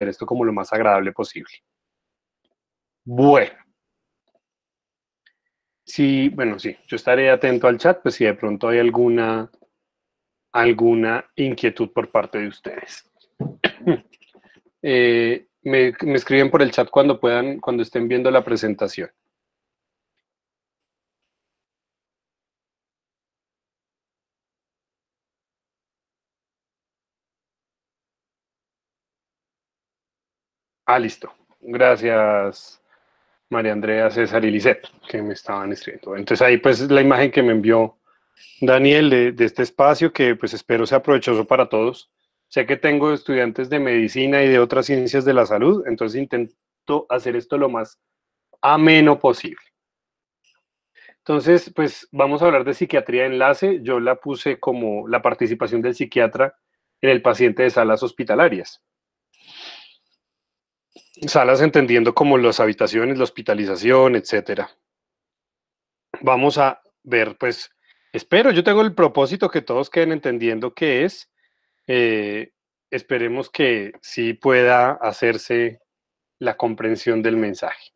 esto como lo más agradable posible. Bueno. Sí, bueno, sí, yo estaré atento al chat, pues si de pronto hay alguna, alguna inquietud por parte de ustedes. Eh, me, escriben por el chat cuando puedan, cuando estén viendo la presentación. Ah, listo. Gracias, María Andrea, César y Lisette, que me estaban escribiendo. Entonces ahí pues la imagen que me envió Daniel de, de este espacio, que pues espero sea provechoso para todos. Sé que tengo estudiantes de medicina y de otras ciencias de la salud, entonces intento hacer esto lo más ameno posible. Entonces, pues vamos a hablar de psiquiatría de enlace. Yo la puse como la participación del psiquiatra en el paciente de salas hospitalarias. Salas entendiendo como las habitaciones, la hospitalización, etcétera. Vamos a ver, pues, espero, yo tengo el propósito que todos queden entendiendo qué es eh, esperemos que sí pueda hacerse la comprensión del mensaje.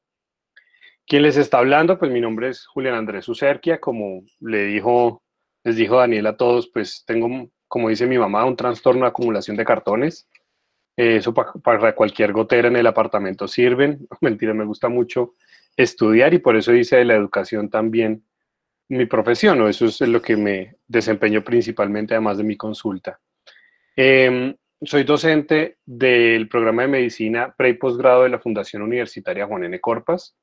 ¿Quién les está hablando? Pues mi nombre es Julián Andrés Ucerquia, como le dijo, les dijo Daniel a todos, pues tengo, como dice mi mamá, un trastorno de acumulación de cartones. Eh, eso para cualquier gotera en el apartamento sirven. Mentira, me gusta mucho estudiar y por eso hice de la educación también mi profesión, o eso es lo que me desempeño principalmente, además de mi consulta. Em, soy docente del programa de medicina pre y posgrado de la Fundación Universitaria Juan N. Corpas.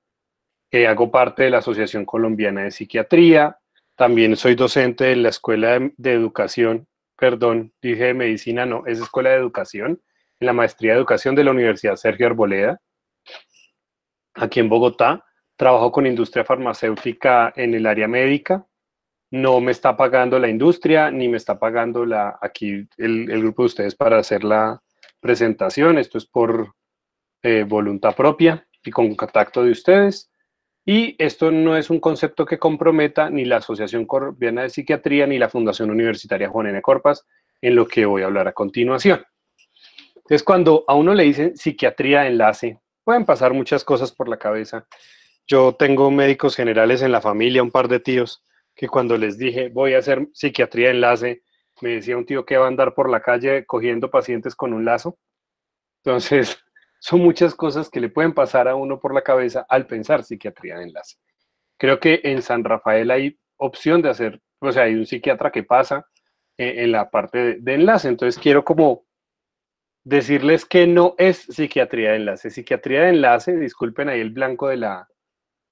Eh, hago parte de la Asociación Colombiana de Psiquiatría. También soy docente de la Escuela de, Educación, perdón, dije de medicina, no, es Escuela de Educación, en la Maestría de Educación de la Universidad Sergio Arboleda, aquí en Bogotá. Trabajo con industria farmacéutica en el área médica no me está pagando la industria ni me está pagando la, aquí el, grupo de ustedes para hacer la presentación. Esto es por eh, voluntad propia y con contacto de ustedes. Y esto no es un concepto que comprometa ni la Asociación Corviana de Psiquiatría ni la Fundación Universitaria Juan N. Corpas, en lo que voy a hablar a continuación. Es cuando a uno le dicen psiquiatría enlace, pueden pasar muchas cosas por la cabeza. Yo tengo médicos generales en la familia, un par de tíos, que cuando les dije voy a hacer psiquiatría de enlace, me decía un tío que va a andar por la calle cogiendo pacientes con un lazo. Entonces, son muchas cosas que le pueden pasar a uno por la cabeza al pensar psiquiatría de enlace. Creo que en San Rafael hay opción de hacer, o sea, hay un psiquiatra que pasa eh, en la parte de, enlace. Entonces, quiero como decirles que no es psiquiatría de enlace. Psiquiatría de enlace, disculpen ahí el blanco de la,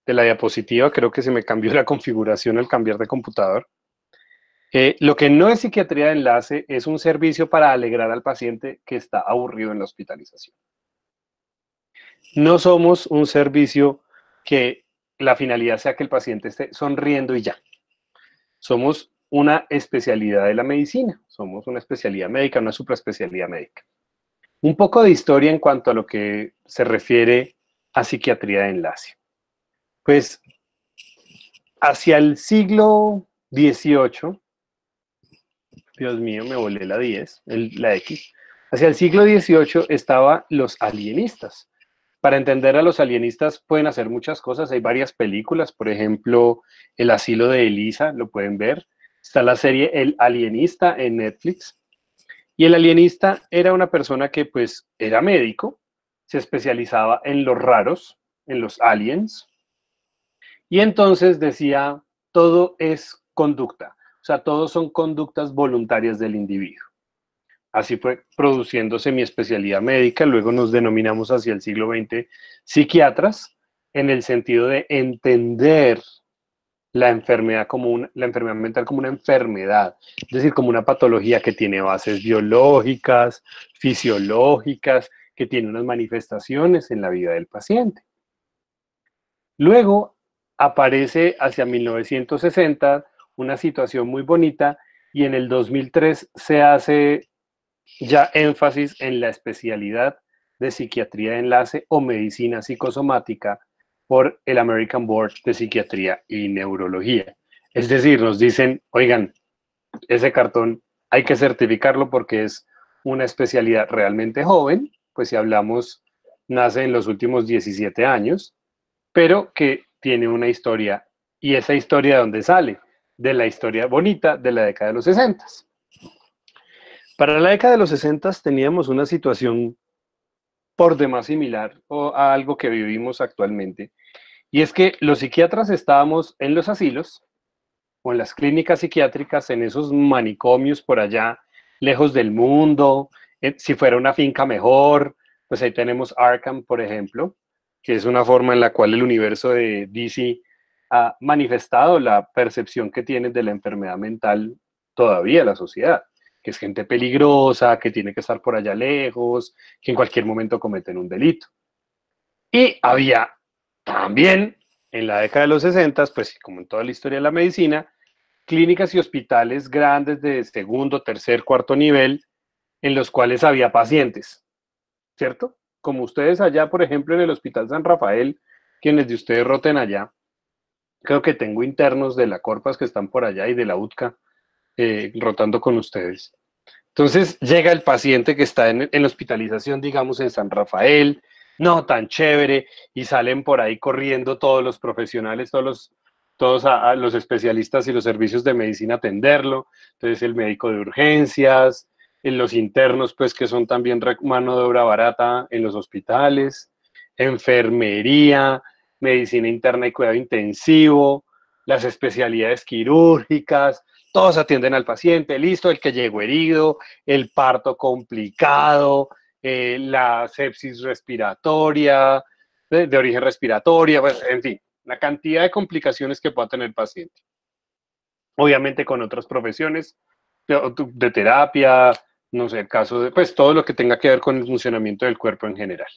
de la diapositiva, creo que se me cambió la configuración al cambiar de computador. Eh, lo que no es psiquiatría de enlace es un servicio para alegrar al paciente que está aburrido en la hospitalización. No somos un servicio que la finalidad sea que el paciente esté sonriendo y ya. Somos una especialidad de la medicina, somos una especialidad médica, una supraespecialidad médica. Un poco de historia en cuanto a lo que se refiere a psiquiatría de enlace. Pues hacia el siglo XVIII, Dios mío, me volé la 10, la X, hacia el siglo XVIII estaban los alienistas. Para entender a los alienistas pueden hacer muchas cosas, hay varias películas, por ejemplo, El asilo de Elisa, lo pueden ver, está la serie El alienista en Netflix, y el alienista era una persona que pues era médico, se especializaba en los raros, en los aliens, y entonces decía, todo es conducta, o sea, todos son conductas voluntarias del individuo. Así fue produciéndose mi especialidad médica, luego nos denominamos hacia el siglo XX psiquiatras, en el sentido de entender la enfermedad, como la enfermedad mental como una enfermedad, es decir, como una patología que tiene bases biológicas, fisiológicas, que tiene unas manifestaciones en la vida del paciente. Luego, aparece hacia 1960 una situación muy bonita y en el 2003 se hace ya énfasis en la especialidad de psiquiatría de enlace o medicina psicosomática por el American Board de Psiquiatría y Neurología. Es decir, nos dicen, oigan, ese cartón hay que certificarlo porque es una especialidad realmente joven, pues si hablamos, nace en los últimos 17 años, pero que tiene una historia y esa historia de dónde sale, de la historia bonita de la década de los 60. Para la década de los 60 teníamos una situación por demás similar a algo que vivimos actualmente. Y es que los psiquiatras estábamos en los asilos o en las clínicas psiquiátricas, en esos manicomios por allá, lejos del mundo. Eh, si fuera una finca mejor, pues ahí tenemos Arkham, por ejemplo que es una forma en la cual el universo de DC ha manifestado la percepción que tiene de la enfermedad mental todavía la sociedad, que es gente peligrosa, que tiene que estar por allá lejos, que en cualquier momento cometen un delito. Y había también en la década de los 60, pues como en toda la historia de la medicina, clínicas y hospitales grandes de segundo, tercer, cuarto nivel, en los cuales había pacientes, ¿cierto? como ustedes allá, por ejemplo, en el Hospital San Rafael, quienes de ustedes roten allá, creo que tengo internos de la Corpas que están por allá y de la UTCA eh, rotando con ustedes. Entonces llega el paciente que está en, hospitalización, digamos, en San Rafael, no tan chévere, y salen por ahí corriendo todos los profesionales, todos los todos los especialistas y los servicios de medicina atenderlo, entonces el médico de urgencias, en los internos, pues que son también mano de obra barata en los hospitales, enfermería, medicina interna y cuidado intensivo, las especialidades quirúrgicas, todos atienden al paciente, listo, el que llegó herido, el parto complicado, eh, la sepsis respiratoria, de, origen respiratoria, pues, en fin, la cantidad de complicaciones que pueda tener el paciente. Obviamente con otras profesiones de terapia, no sé, el caso de, pues todo lo que tenga que ver con el funcionamiento del cuerpo en general.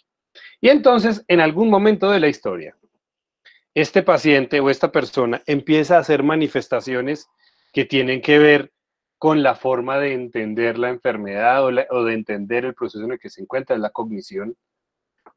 Y entonces, en algún momento de la historia, este paciente o esta persona empieza a hacer manifestaciones que tienen que ver con la forma de entender la enfermedad o, de entender el proceso en el que se encuentra, la cognición,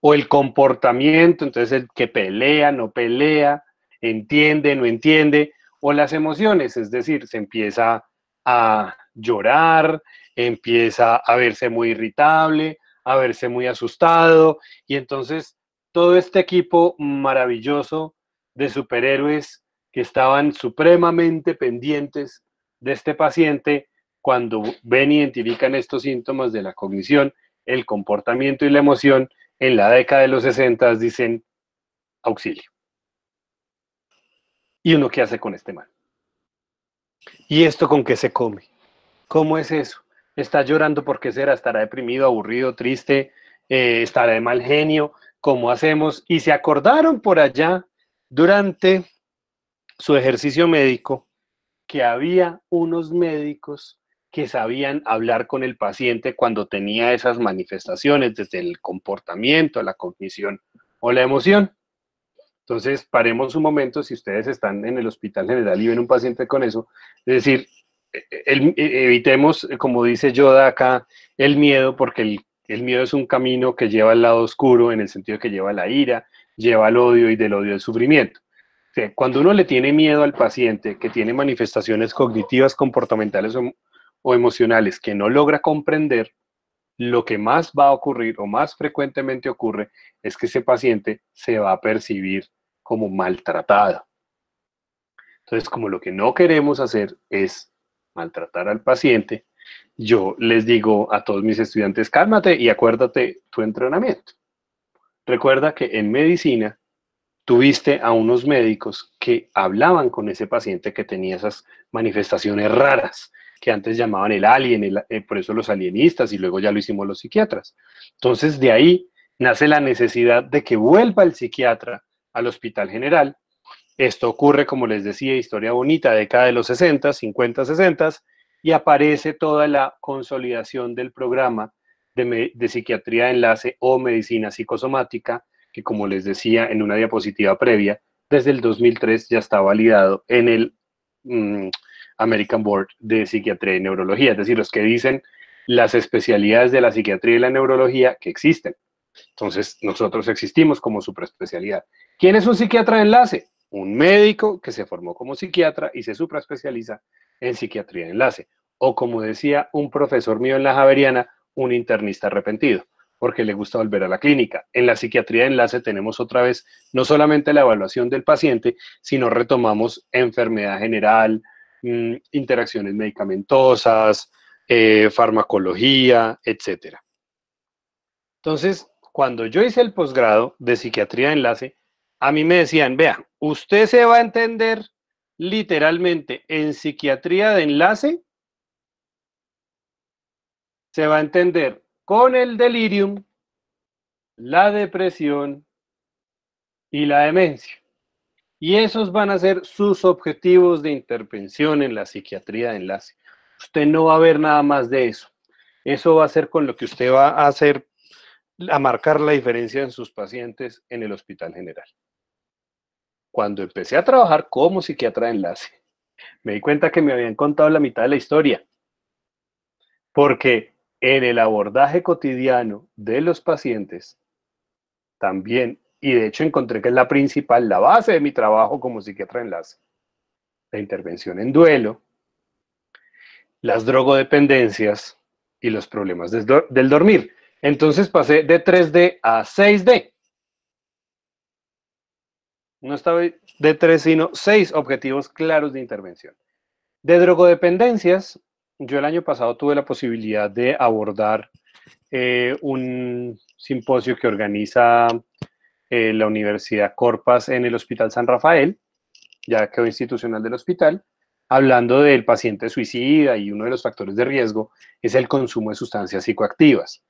o el comportamiento, entonces el que pelea, no pelea, entiende, no entiende, o las emociones, es decir, se empieza a llorar, empieza a verse muy irritable, a verse muy asustado, y entonces todo este equipo maravilloso de superhéroes que estaban supremamente pendientes de este paciente, cuando ven y identifican estos síntomas de la cognición, el comportamiento y la emoción, en la década de los 60 dicen auxilio. ¿Y uno qué hace con este mal? ¿Y esto con qué se come? ¿Cómo es eso? está llorando, porque será? ¿Estará deprimido, aburrido, triste? Eh, ¿Estará de mal genio? ¿Cómo hacemos? Y se acordaron por allá durante su ejercicio médico que había unos médicos que sabían hablar con el paciente cuando tenía esas manifestaciones, desde el comportamiento, la cognición o la emoción. Entonces, paremos un momento, si ustedes están en el hospital general y ven un paciente con eso, es decir, e, evitemos, eh, como dice Yoda acá, el miedo, porque el, miedo es un camino que lleva al lado oscuro, en el sentido que lleva a la ira, lleva al odio y del odio el sufrimiento. cuando uno le tiene miedo al paciente que tiene manifestaciones cognitivas, comportamentales o emocionales que no logra comprender, lo que más va a ocurrir o más frecuentemente ocurre es que ese paciente se va a percibir como maltratado. Entonces, como lo que no queremos hacer es maltratar al paciente, yo les digo a todos mis estudiantes, cálmate y acuérdate tu entrenamiento. Recuerda que en medicina tuviste a unos médicos que hablaban con ese paciente que tenía esas manifestaciones raras, que antes llamaban el alien, eh, por eso los alienistas y luego ya lo hicimos los psiquiatras. Entonces de ahí nace la necesidad de que vuelva el psiquiatra al hospital general esto ocurre, como les decía, historia bonita, década de los 60, 50, 60, y aparece toda la consolidación del programa de, psiquiatría de enlace o medicina psicosomática, que como les decía en una diapositiva previa, desde el 2003 ya está validado en el mm, American Board de Psiquiatría y Neurología, es decir, los que dicen las especialidades de la psiquiatría y la neurología que existen. Entonces, nosotros existimos como superespecialidad. ¿Quién es un psiquiatra de enlace? un médico que se formó como psiquiatra y se supraespecializa en psiquiatría de enlace. O como decía un profesor mío en la Javeriana, un internista arrepentido, porque le gusta volver a la clínica. En la psiquiatría de enlace tenemos otra vez no solamente la evaluación del paciente, sino retomamos enfermedad general, mm, interacciones medicamentosas, eh, farmacología, etc. Entonces, cuando yo hice el posgrado de psiquiatría de enlace, a mí me decían, vea, usted se va a entender literalmente en psiquiatría de enlace, se va a entender con el delirium, la depresión y la demencia. Y esos van a ser sus objetivos de intervención en la psiquiatría de enlace. Usted no va a ver nada más de eso. Eso va a ser con lo que usted va a hacer, a marcar la diferencia en sus pacientes en el hospital general. Cuando empecé a trabajar como psiquiatra de enlace, me di cuenta que me habían contado la mitad de la historia. Porque en el abordaje cotidiano de los pacientes, también, y de hecho encontré que es la principal, la base de mi trabajo como psiquiatra de enlace, la intervención en duelo, las drogodependencias y los problemas del, dormir. Entonces pasé de 3D a 6D no estaba de tres, sino seis objetivos claros de intervención. De drogodependencias, yo el año pasado tuve la posibilidad de abordar eh, un simposio que organiza eh, la Universidad Corpas en el Hospital San Rafael, ya que es institucional del hospital, hablando del paciente suicida y uno de los factores de riesgo es el consumo de sustancias psicoactivas.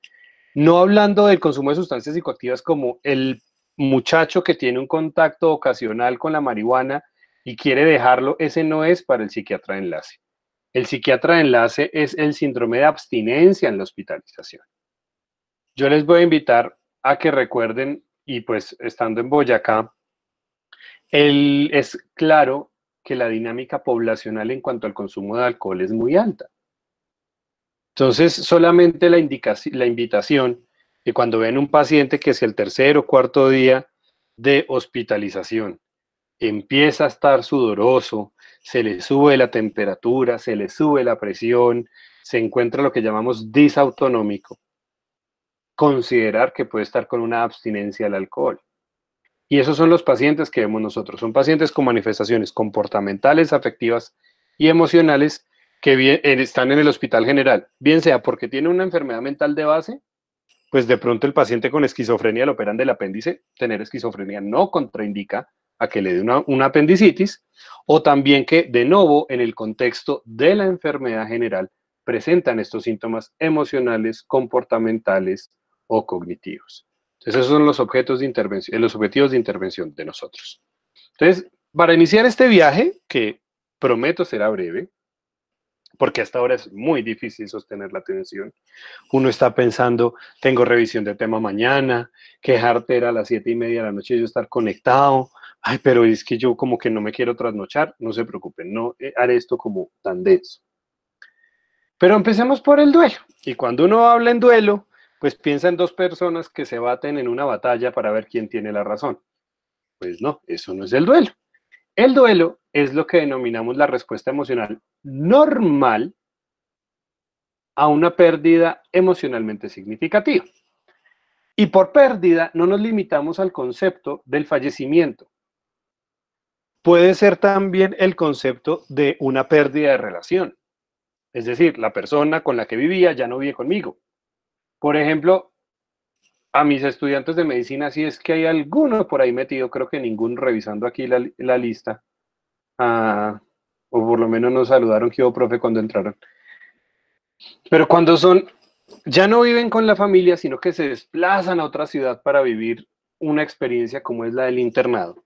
No hablando del consumo de sustancias psicoactivas como el muchacho que tiene un contacto ocasional con la marihuana y quiere dejarlo, ese no es para el psiquiatra de enlace. El psiquiatra de enlace es el síndrome de abstinencia en la hospitalización. Yo les voy a invitar a que recuerden, y pues estando en Boyacá, es claro que la dinámica poblacional en cuanto al consumo de alcohol es muy alta. Entonces, solamente la, la invitación y cuando ven un paciente que es el tercer o cuarto día de hospitalización, empieza a estar sudoroso, se le sube la temperatura, se le sube la presión, se encuentra lo que llamamos disautonómico, considerar que puede estar con una abstinencia al alcohol. Y esos son los pacientes que vemos nosotros. Son pacientes con manifestaciones comportamentales, afectivas y emocionales que eh, están en el hospital general, bien sea porque tiene una enfermedad mental de base pues de pronto el paciente con esquizofrenia lo operan del apéndice, tener esquizofrenia no contraindica a que le dé una, apendicitis, o también que de nuevo en el contexto de la enfermedad general presentan estos síntomas emocionales, comportamentales o cognitivos. Entonces esos son los, eh, los objetivos de intervención de nosotros. Entonces, para iniciar este viaje, que prometo será breve, porque hasta ahora es muy difícil sostener la atención. Uno está pensando, tengo revisión de tema mañana, quejarte era a las siete y media de la noche yo estar conectado, ay, pero es que yo como que no me quiero trasnochar, no se preocupen, no eh, haré esto como tan denso. Pero empecemos por el duelo. Y cuando uno habla en duelo, pues piensa en dos personas que se baten en una batalla para ver quién tiene la razón. Pues no, eso no es el duelo. El duelo es lo que denominamos la respuesta emocional normal a una pérdida emocionalmente significativa. Y por pérdida no nos limitamos al concepto del fallecimiento. Puede ser también el concepto de una pérdida de relación. Es decir, la persona con la que vivía ya no vive conmigo. Por ejemplo, a mis estudiantes de medicina, si es que hay alguno por ahí metido, creo que ningún revisando aquí la, lista, ah, o por lo menos nos saludaron que hubo profe cuando entraron. Pero cuando son, ya no viven con la familia, sino que se desplazan a otra ciudad para vivir una experiencia como es la del internado.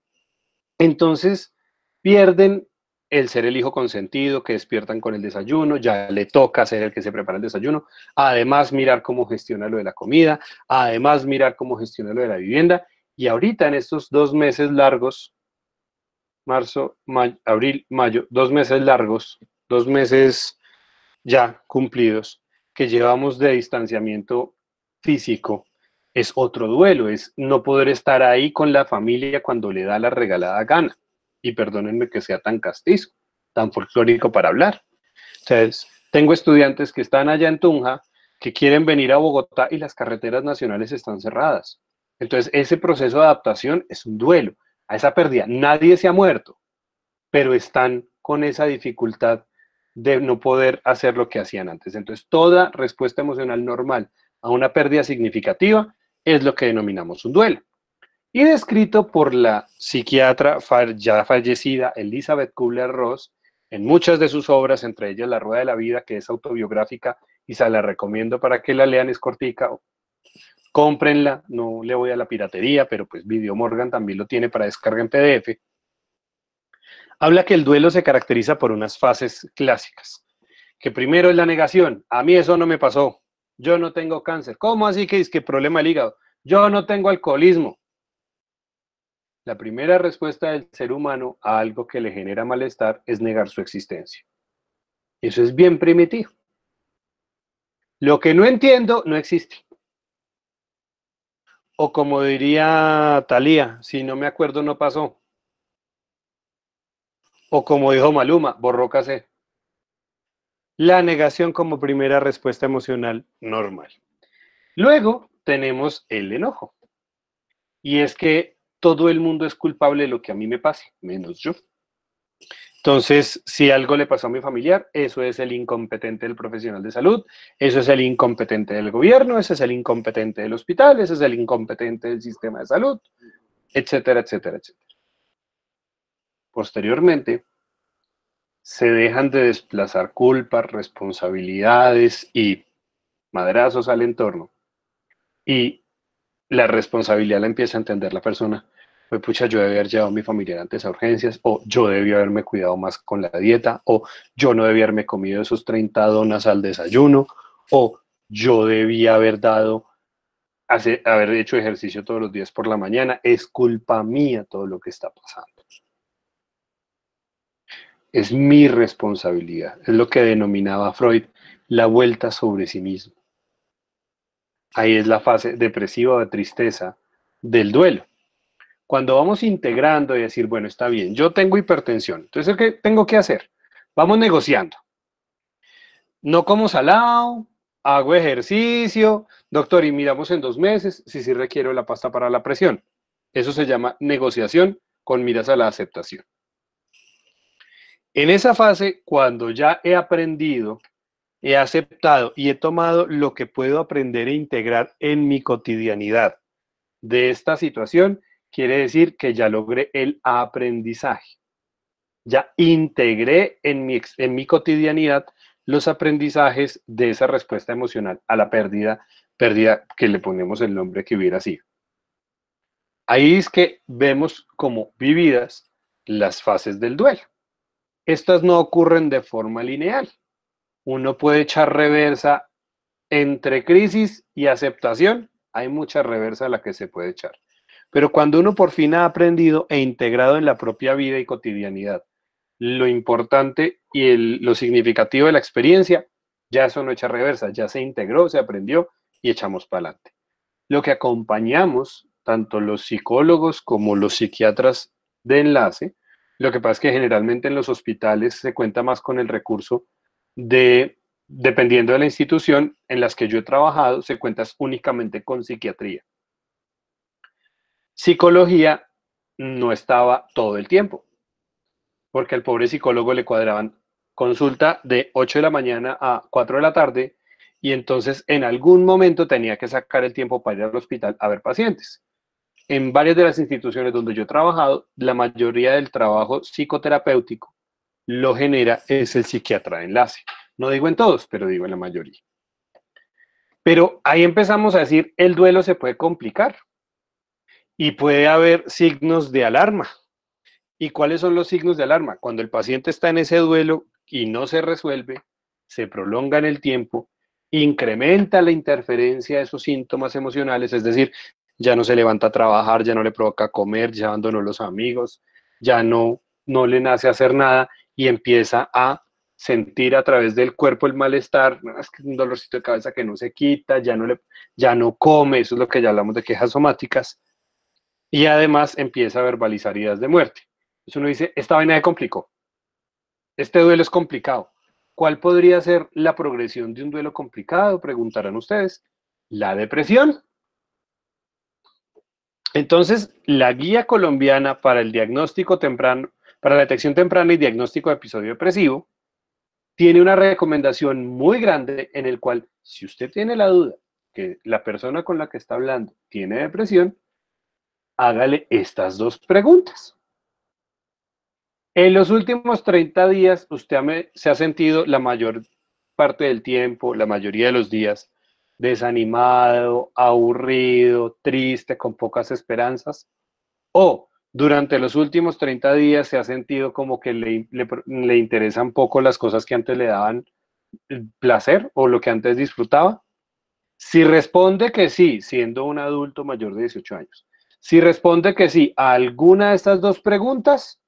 Entonces pierden el ser el hijo consentido, que despiertan con el desayuno, ya le toca ser el que se prepara el desayuno, además mirar cómo gestiona lo de la comida, además mirar cómo gestiona lo de la vivienda, y ahorita en estos dos meses largos, marzo, abril, mayo, dos meses largos, dos meses ya cumplidos, que llevamos de distanciamiento físico, es otro duelo, es no poder estar ahí con la familia cuando le da la regalada gana y perdónenme que sea tan castizo, tan folclórico para hablar. Entonces, tengo estudiantes que están allá en Tunja, que quieren venir a Bogotá y las carreteras nacionales están cerradas. Entonces, ese proceso de adaptación es un duelo a esa pérdida. Nadie se ha muerto, pero están con esa dificultad de no poder hacer lo que hacían antes. Entonces, toda respuesta emocional normal a una pérdida significativa es lo que denominamos un duelo y descrito por la psiquiatra ya fallecida Elizabeth Kubler-Ross en muchas de sus obras, entre ellas La Rueda de la Vida, que es autobiográfica y se la recomiendo para que la lean, es cortica, cómprenla, no le voy a la piratería, pero pues Video Morgan también lo tiene para descarga en PDF. Habla que el duelo se caracteriza por unas fases clásicas, que primero es la negación, a mí eso no me pasó, yo no tengo cáncer, ¿cómo así que es que problema el hígado? Yo no tengo alcoholismo, la primera respuesta del ser humano a algo que le genera malestar es negar su existencia. Eso es bien primitivo. Lo que no entiendo no existe. O como diría Talía, si no me acuerdo no pasó. O como dijo Maluma, borrócase. La negación como primera respuesta emocional normal. Luego tenemos el enojo. Y es que todo el mundo es culpable de lo que a mí me pase, menos yo. Entonces, si algo le pasó a mi familiar, eso es el incompetente del profesional de salud, eso es el incompetente del gobierno, ese es el incompetente del hospital, ese es el incompetente del sistema de salud, etcétera, etcétera, etcétera. Posteriormente, se dejan de desplazar culpas, responsabilidades y madrazos al entorno y la responsabilidad la empieza a entender la persona. Pues pucha, yo debía haber llevado a mi familia antes a urgencias, o yo debía haberme cuidado más con la dieta, o yo no debía haberme comido esos 30 donas al desayuno, o yo debía haber dado, haber hecho ejercicio todos los días por la mañana. Es culpa mía todo lo que está pasando. Es mi responsabilidad. Es lo que denominaba Freud la vuelta sobre sí mismo. Ahí es la fase depresiva de tristeza del duelo. Cuando vamos integrando y decir, bueno, está bien, yo tengo hipertensión, entonces ¿qué tengo que hacer? Vamos negociando. No como salado, hago ejercicio, doctor, y miramos en dos meses si sí requiero la pasta para la presión. Eso se llama negociación con miras a la aceptación. En esa fase, cuando ya he aprendido he aceptado y he tomado lo que puedo aprender e integrar en mi cotidianidad. De esta situación quiere decir que ya logré el aprendizaje. Ya integré en mi, en mi cotidianidad los aprendizajes de esa respuesta emocional a la pérdida, pérdida que le ponemos el nombre que hubiera sido. Ahí es que vemos como vividas las fases del duelo. Estas no ocurren de forma lineal uno puede echar reversa entre crisis y aceptación. Hay mucha reversa a la que se puede echar. Pero cuando uno por fin ha aprendido e integrado en la propia vida y cotidianidad lo importante y lo significativo de la experiencia, ya eso no echa reversa, ya se integró, se aprendió y echamos para adelante. Lo que acompañamos, tanto los psicólogos como los psiquiatras de enlace, lo que pasa es que generalmente en los hospitales se cuenta más con el recurso de, dependiendo de la institución en las que yo he trabajado, se cuentas únicamente con psiquiatría. Psicología no estaba todo el tiempo, porque al pobre psicólogo le cuadraban consulta de 8 de la mañana a 4 de la tarde y entonces en algún momento tenía que sacar el tiempo para ir al hospital a ver pacientes. En varias de las instituciones donde yo he trabajado, la mayoría del trabajo psicoterapéutico lo genera es el psiquiatra de enlace. No digo en todos, pero digo en la mayoría. Pero ahí empezamos a decir, el duelo se puede complicar y puede haber signos de alarma. ¿Y cuáles son los signos de alarma? Cuando el paciente está en ese duelo y no se resuelve, se prolonga en el tiempo, incrementa la interferencia de esos síntomas emocionales, es decir, ya no se levanta a trabajar, ya no le provoca comer, ya abandonó los amigos, ya no, no le nace hacer nada y empieza a sentir a través del cuerpo el malestar, ah, es que un dolorcito de cabeza que no se quita, ya no, le, ya no come, eso es lo que ya hablamos de quejas somáticas, y además empieza a verbalizar ideas de muerte. eso uno dice, esta vaina se complicó, este duelo es complicado. ¿Cuál podría ser la progresión de un duelo complicado? Preguntarán ustedes. La depresión. Entonces, la guía colombiana para el diagnóstico temprano para la detección temprana y diagnóstico de episodio depresivo, tiene una recomendación muy grande en el cual, si usted tiene la duda que la persona con la que está hablando tiene depresión, hágale estas dos preguntas. En los últimos 30 días, usted se ha sentido la mayor parte del tiempo, la mayoría de los días, desanimado, aburrido, triste, con pocas esperanzas. O durante los últimos 30 días se ha sentido como que le, interesan poco las cosas que antes le daban eh, placer o lo que antes disfrutaba? Si responde que sí, siendo un adulto mayor de 18 años, si responde que sí a alguna de estas dos preguntas,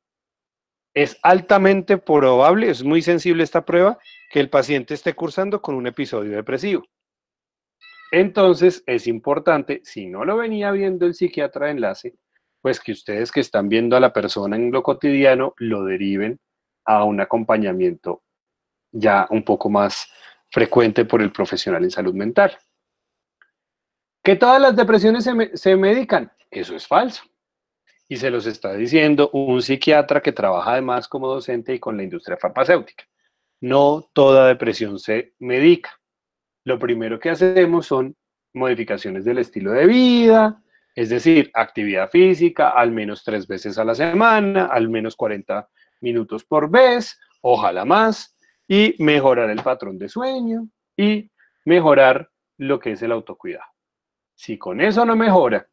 es altamente probable, es muy sensible esta prueba, que el paciente esté cursando con un episodio depresivo. Entonces es importante, si no lo venía viendo el psiquiatra de enlace, pues que ustedes que están viendo a la persona en lo cotidiano lo deriven a un acompañamiento ya un poco más frecuente por el profesional en salud mental. Que todas las depresiones se, se medican, eso es falso. Y se los está diciendo un psiquiatra que trabaja además como docente y con la industria farmacéutica. No toda depresión se medica. Lo primero que hacemos son modificaciones del estilo de vida, es decir, actividad física al menos tres veces a la semana, al menos 40 minutos por vez, ojalá más, y mejorar el patrón de sueño y mejorar lo que es el autocuidado. Si con eso no mejora,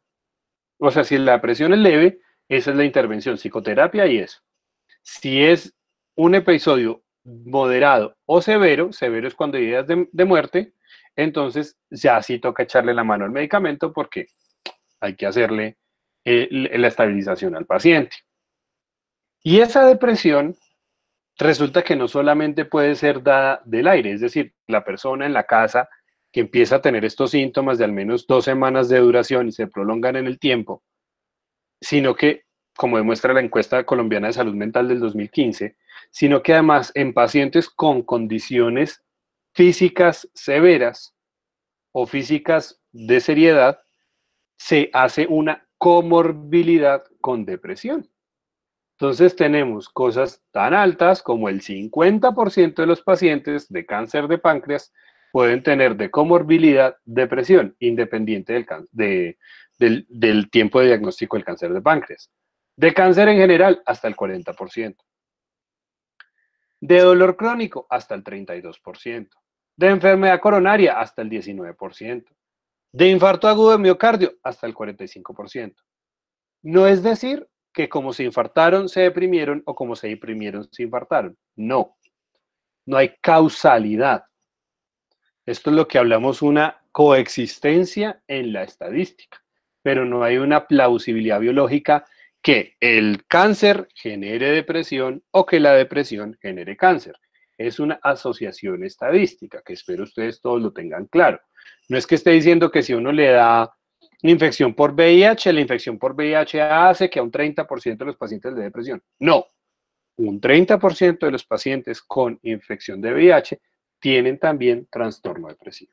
o sea, si la presión es leve, esa es la intervención, psicoterapia y eso. Si es un episodio moderado o severo, severo es cuando hay ideas de, de muerte, entonces ya sí toca echarle la mano al medicamento porque hay que hacerle eh, la estabilización al paciente. Y esa depresión resulta que no solamente puede ser dada del aire, es decir, la persona en la casa que empieza a tener estos síntomas de al menos dos semanas de duración y se prolongan en el tiempo, sino que, como demuestra la encuesta colombiana de salud mental del 2015, sino que además en pacientes con condiciones físicas severas o físicas de seriedad, se hace una comorbilidad con depresión. Entonces tenemos cosas tan altas como el 50% de los pacientes de cáncer de páncreas pueden tener de comorbilidad depresión, independiente del, del, tiempo de diagnóstico del cáncer de páncreas. De cáncer en general, hasta el 40%. De dolor crónico, hasta el 32%. De enfermedad coronaria, hasta el 19%. De infarto agudo de miocardio, hasta el 45%. No es decir que como se infartaron, se deprimieron o como se deprimieron, se infartaron. No. No hay causalidad. Esto es lo que hablamos una coexistencia en la estadística, pero no hay una plausibilidad biológica que el cáncer genere depresión o que la depresión genere cáncer es una asociación estadística, que espero ustedes todos lo tengan claro. No es que esté diciendo que si uno le da infección por VIH, la infección por VIH hace que a un 30% de los pacientes le de dé depresión. No, un 30% de los pacientes con infección de VIH tienen también trastorno depresivo.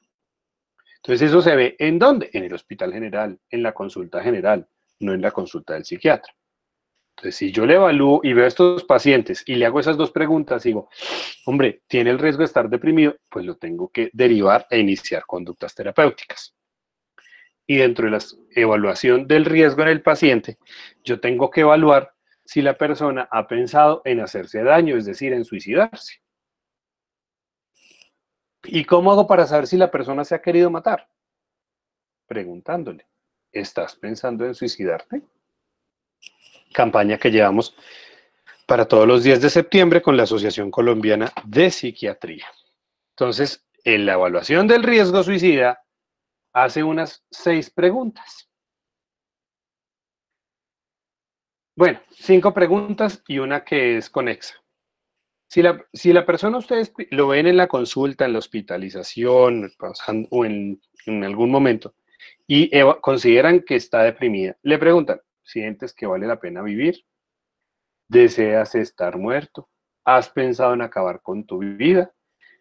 Entonces eso se ve en dónde? En el hospital general, en la consulta general, no en la consulta del psiquiatra. Entonces, si yo le evalúo y veo a estos pacientes y le hago esas dos preguntas, digo, hombre, ¿tiene el riesgo de estar deprimido? Pues lo tengo que derivar e iniciar conductas terapéuticas. Y dentro de la evaluación del riesgo en el paciente, yo tengo que evaluar si la persona ha pensado en hacerse daño, es decir, en suicidarse. ¿Y cómo hago para saber si la persona se ha querido matar? Preguntándole, ¿estás pensando en suicidarte? campaña que llevamos para todos los días de septiembre con la Asociación Colombiana de Psiquiatría. Entonces, en la evaluación del riesgo suicida hace unas seis preguntas. Bueno, cinco preguntas y una que es conexa. Si la, si la persona ustedes lo ven en la consulta, en la hospitalización o en algún momento y consideran que está deprimida, le preguntan, sientes que vale la pena vivir, deseas estar muerto, has pensado en acabar con tu vida,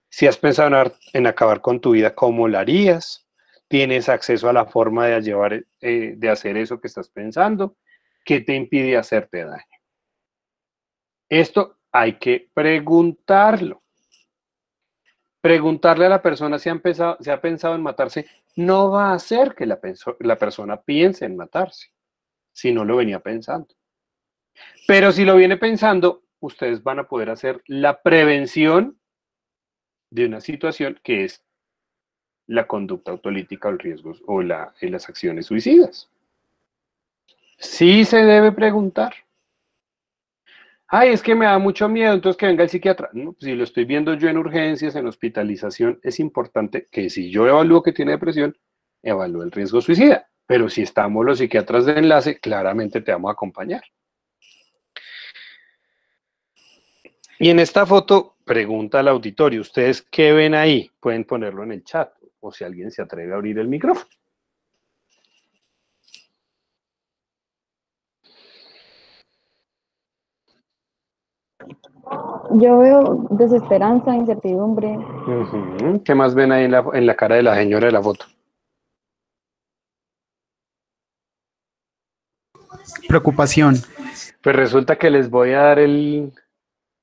si has pensado en, acabar con tu vida, ¿cómo lo harías? ¿Tienes acceso a la forma de, eh, de hacer eso que estás pensando? ¿Qué te impide hacerte daño? Esto hay que preguntarlo. Preguntarle a la persona si, ha pensado en matarse no va a hacer que la persona piense en matarse si no lo venía pensando. Pero si lo viene pensando, ustedes van a poder hacer la prevención de una situación que es la conducta autolítica o el riesgo o eh, las acciones suicidas. Sí se debe preguntar. Ay, es que me da mucho miedo, entonces que venga el psiquiatra. si lo estoy viendo yo en urgencias, en hospitalización, es importante que si yo evalúo que tiene depresión, evalúe el riesgo suicida. Pero si estamos los psiquiatras de enlace, claramente te vamos a acompañar. Y en esta foto, pregunta al auditorio, ¿ustedes qué ven ahí? Pueden ponerlo en el chat o si alguien se atreve a abrir el micrófono. Yo veo desesperanza, incertidumbre. ¿Qué más ven ahí en la cara de la señora de la foto? preocupación? Pues resulta que les voy a dar el,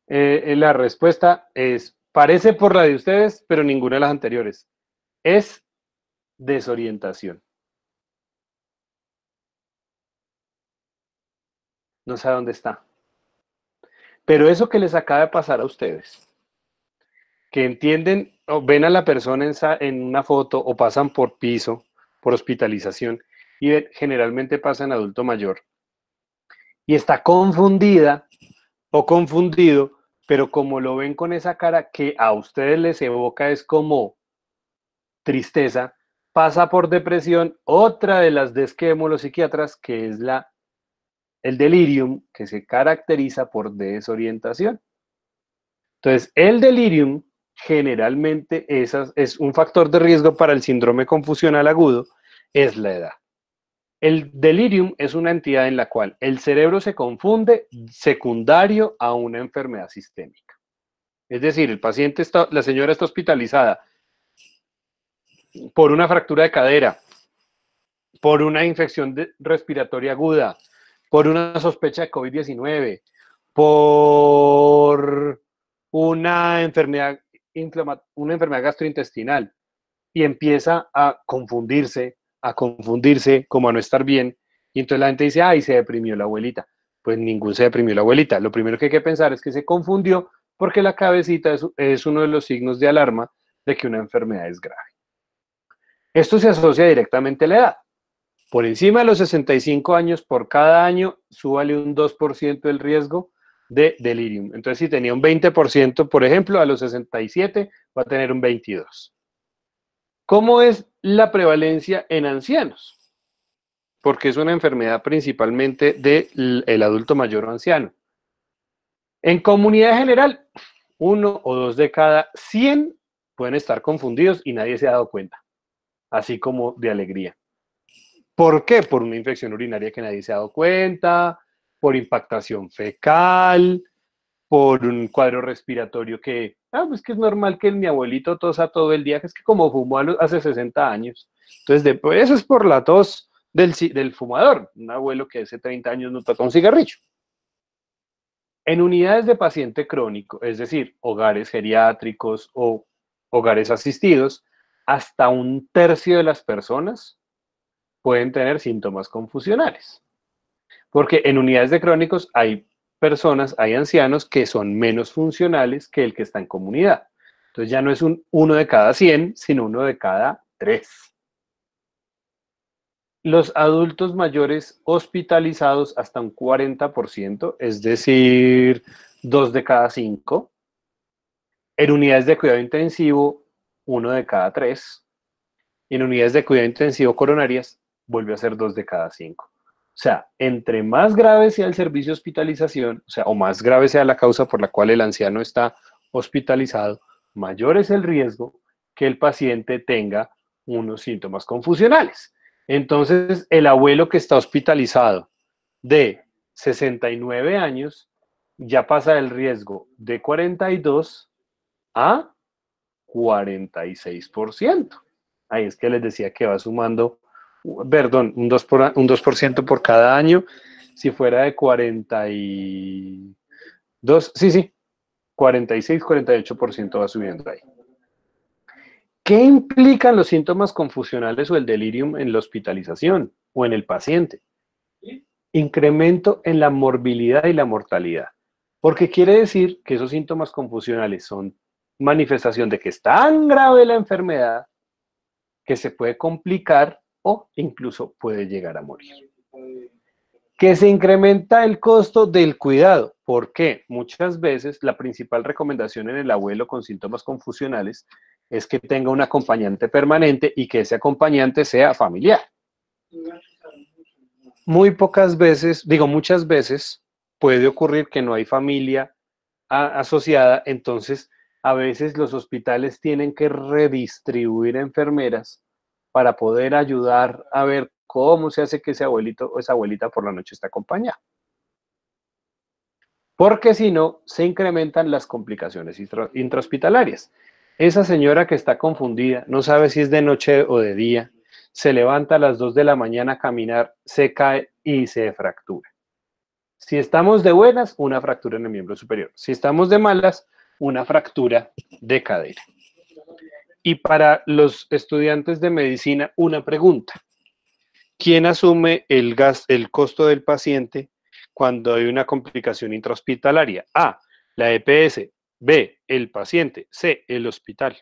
eh, eh, la respuesta. Es, parece por la de ustedes, pero ninguna de las anteriores. Es desorientación. No sé dónde está. Pero eso que les acaba de pasar a ustedes, que entienden o ven a la persona en, en una foto o pasan por piso, por hospitalización, y generalmente pasa en adulto mayor, y está confundida o confundido, pero como lo ven con esa cara que a ustedes les evoca es como tristeza, pasa por depresión, otra de las de los psiquiatras, que es la, el delirium, que se caracteriza por desorientación. Entonces, el delirium generalmente es un factor de riesgo para el síndrome confusional agudo, es la edad. El delirium es una entidad en la cual el cerebro se confunde secundario a una enfermedad sistémica. Es decir, el paciente está, la señora está hospitalizada por una fractura de cadera, por una infección respiratoria aguda, por una sospecha de COVID-19, por una enfermedad, una enfermedad gastrointestinal y empieza a confundirse a confundirse, como a no estar bien. Y entonces la gente dice, ay, se deprimió la abuelita. Pues ningún se deprimió la abuelita. Lo primero que hay que pensar es que se confundió porque la cabecita es, uno de los signos de alarma de que una enfermedad es grave. Esto se asocia directamente a la edad. Por encima de los 65 años, por cada año, súbale un 2% el riesgo de delirium. Entonces, si tenía un 20%, por ejemplo, a los 67 va a tener un 22. ¿Cómo es la prevalencia en ancianos? Porque es una enfermedad principalmente del adulto mayor o anciano. En comunidad general, uno o dos de cada 100 pueden estar confundidos y nadie se ha dado cuenta, así como de alegría. ¿Por qué? Por una infección urinaria que nadie se ha dado cuenta, por impactación fecal, por un cuadro respiratorio que Ah, pues que es normal que mi abuelito tosa todo el día, que es que como fumó hace 60 años. Entonces, pues, eso es por la tos del, del fumador, un abuelo que hace 30 años no toca un cigarrillo. En unidades de paciente crónico, es decir, hogares geriátricos o hogares asistidos, hasta un tercio de las personas pueden tener síntomas confusionales. Porque en unidades de crónicos hay personas, hay ancianos que son menos funcionales que el que está en comunidad. Entonces ya no es un uno de cada 100, sino uno de cada 3. Los adultos mayores hospitalizados hasta un 40%, es decir, dos de cada 5. En unidades de cuidado intensivo, uno de cada 3. En unidades de cuidado intensivo coronarias, vuelve a ser dos de cada 5. O sea, entre más grave sea el servicio de hospitalización, o sea, o más grave sea la causa por la cual el anciano está hospitalizado, mayor es el riesgo que el paciente tenga unos síntomas confusionales. Entonces, el abuelo que está hospitalizado de 69 años ya pasa el riesgo de 42 a 46%. Ahí es que les decía que va sumando perdón, un 2%, por, un por cada año. Si fuera de 42, sí, sí, 46, 48% va subiendo ahí. ¿Qué implican los síntomas confusionales o el delirium en la hospitalización o en el paciente? Incremento en la morbilidad y la mortalidad. Porque quiere decir que esos síntomas confusionales son manifestación de que es tan grave la enfermedad que se puede complicar o incluso puede llegar a morir. Que se incrementa el costo del cuidado. porque Muchas veces la principal recomendación en el abuelo con síntomas confusionales es que tenga un acompañante permanente y que ese acompañante sea familiar. Muy pocas veces, digo muchas veces, puede ocurrir que no hay familia asociada, entonces a veces los hospitales tienen que redistribuir enfermeras para poder ayudar a ver cómo se hace que ese abuelito o esa abuelita por la noche esté acompañada. Porque si no, se incrementan las complicaciones intrahospitalarias. Esa señora que está confundida, no sabe si es de noche o de día, se levanta a las 2 de la mañana a caminar, se cae y se fractura. Si estamos de buenas, una fractura en el miembro superior. Si estamos de malas, una fractura de cadera. Y para los estudiantes de medicina, una pregunta. ¿Quién asume el, gas, el costo del paciente cuando hay una complicación intrahospitalaria? A, la EPS. B, el paciente. C, el hospital.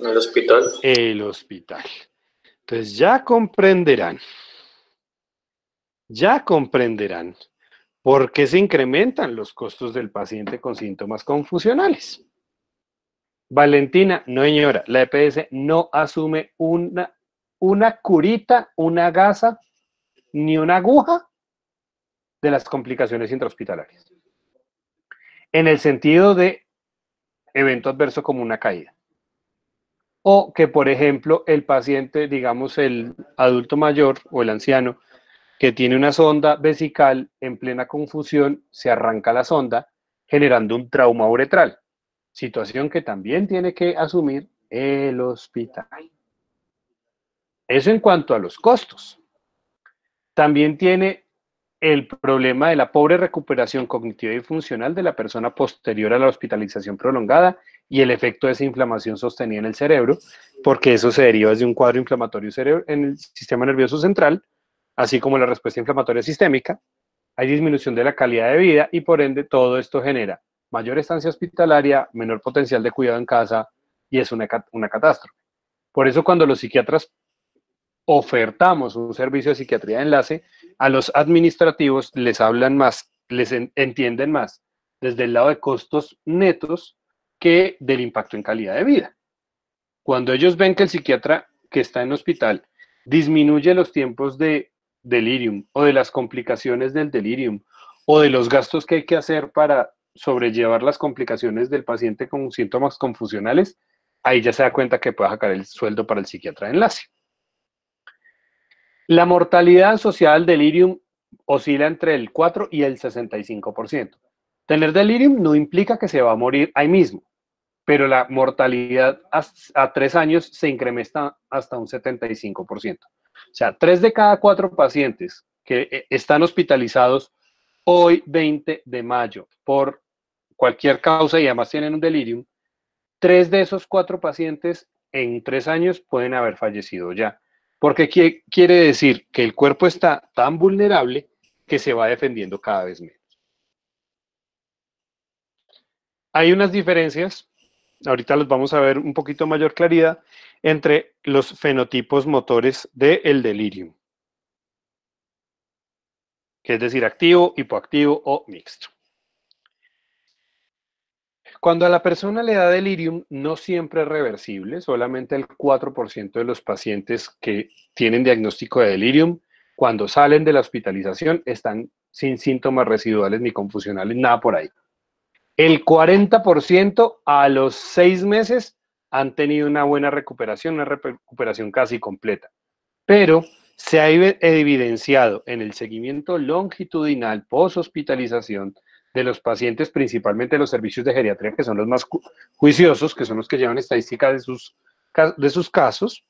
El hospital. El hospital. Entonces ya comprenderán, ya comprenderán ¿Por qué se incrementan los costos del paciente con síntomas confusionales? Valentina, no señora, la EPS no asume una, una curita, una gasa, ni una aguja de las complicaciones intrahospitalarias. En el sentido de evento adverso como una caída. O que, por ejemplo, el paciente, digamos, el adulto mayor o el anciano, que tiene una sonda vesical en plena confusión, se arranca la sonda generando un trauma uretral, situación que también tiene que asumir el hospital. Eso en cuanto a los costos. También tiene el problema de la pobre recuperación cognitiva y funcional de la persona posterior a la hospitalización prolongada y el efecto de esa inflamación sostenida en el cerebro, porque eso se deriva de un cuadro inflamatorio en el sistema nervioso central, así como la respuesta inflamatoria sistémica, hay disminución de la calidad de vida y por ende todo esto genera mayor estancia hospitalaria, menor potencial de cuidado en casa y es una, una catástrofe. Por eso cuando los psiquiatras ofertamos un servicio de psiquiatría de enlace, a los administrativos les hablan más, les entienden más desde el lado de costos netos que del impacto en calidad de vida. Cuando ellos ven que el psiquiatra que está en hospital disminuye los tiempos de delirium o de las complicaciones del delirium o de los gastos que hay que hacer para sobrellevar las complicaciones del paciente con síntomas confusionales, ahí ya se da cuenta que puede sacar el sueldo para el psiquiatra de enlace. La mortalidad asociada al delirium oscila entre el 4 y el 65%. Tener delirium no implica que se va a morir ahí mismo, pero la mortalidad a tres años se incrementa hasta un 75%. O sea, tres de cada cuatro pacientes que eh, están hospitalizados hoy 20 de mayo por cualquier causa y además tienen un delirium, tres de esos cuatro pacientes en tres años pueden haber fallecido ya. Porque quiere decir que el cuerpo está tan vulnerable que se va defendiendo cada vez menos. Hay unas diferencias ahorita los vamos a ver un poquito mayor claridad, entre los fenotipos motores del delirium. Que es decir, activo, hipoactivo o mixto. Cuando a la persona le da delirium, no siempre es reversible, solamente el 4% de los pacientes que tienen diagnóstico de delirium, cuando salen de la hospitalización, están sin síntomas residuales ni confusionales, nada por ahí. El 40% a los seis meses han tenido una buena recuperación, una recuperación casi completa. Pero se ha evidenciado en el seguimiento longitudinal post-hospitalización de los pacientes, principalmente de los servicios de geriatría, que son los más juiciosos, que son los que llevan estadísticas de sus, de sus casos,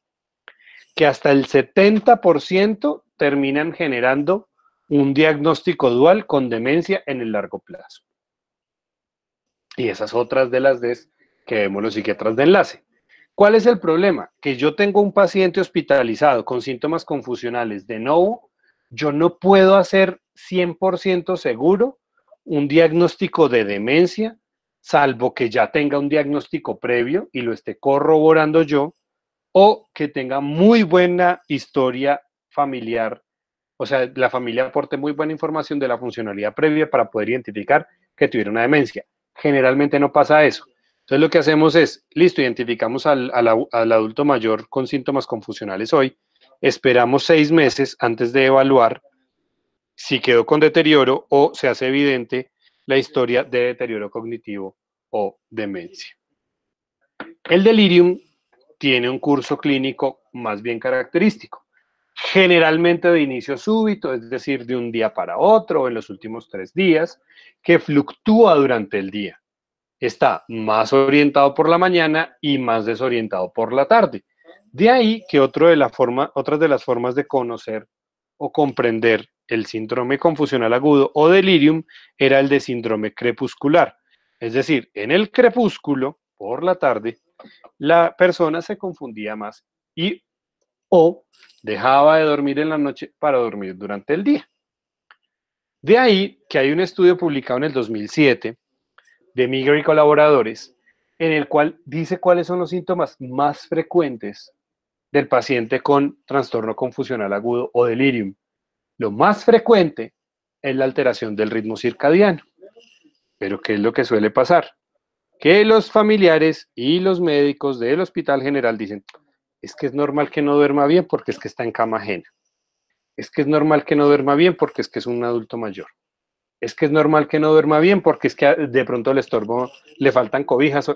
que hasta el 70% terminan generando un diagnóstico dual con demencia en el largo plazo y esas otras de las DES que vemos los psiquiatras de enlace. ¿Cuál es el problema? Que yo tengo un paciente hospitalizado con síntomas confusionales de nuevo, yo no puedo hacer 100% seguro un diagnóstico de demencia, salvo que ya tenga un diagnóstico previo y lo esté corroborando yo, o que tenga muy buena historia familiar, o sea, la familia aporte muy buena información de la funcionalidad previa para poder identificar que tuviera una demencia generalmente no pasa eso. Entonces lo que hacemos es, listo, identificamos al, adulto mayor con síntomas confusionales hoy, esperamos seis meses antes de evaluar si quedó con deterioro o se hace evidente la historia de deterioro cognitivo o demencia. El delirium tiene un curso clínico más bien característico generalmente de inicio súbito, es decir, de un día para otro en los últimos tres días, que fluctúa durante el día. Está más orientado por la mañana y más desorientado por la tarde. De ahí que otro de la forma, otras de las formas de conocer o comprender el síndrome confusional agudo o delirium era el de síndrome crepuscular. Es decir, en el crepúsculo, por la tarde, la persona se confundía más y o dejaba de dormir en la noche para dormir durante el día. De ahí que hay un estudio publicado en el 2007 de Migger y colaboradores en el cual dice cuáles son los síntomas más frecuentes del paciente con trastorno confusional agudo o delirium. Lo más frecuente es la alteración del ritmo circadiano. Pero ¿qué es lo que suele pasar? Que los familiares y los médicos del Hospital General dicen, es que es normal que no duerma bien porque es que está en cama ajena. Es que es normal que no duerma bien porque es que es un adulto mayor. Es que es normal que no duerma bien porque es que ah, de pronto le estorbo, le faltan cobijas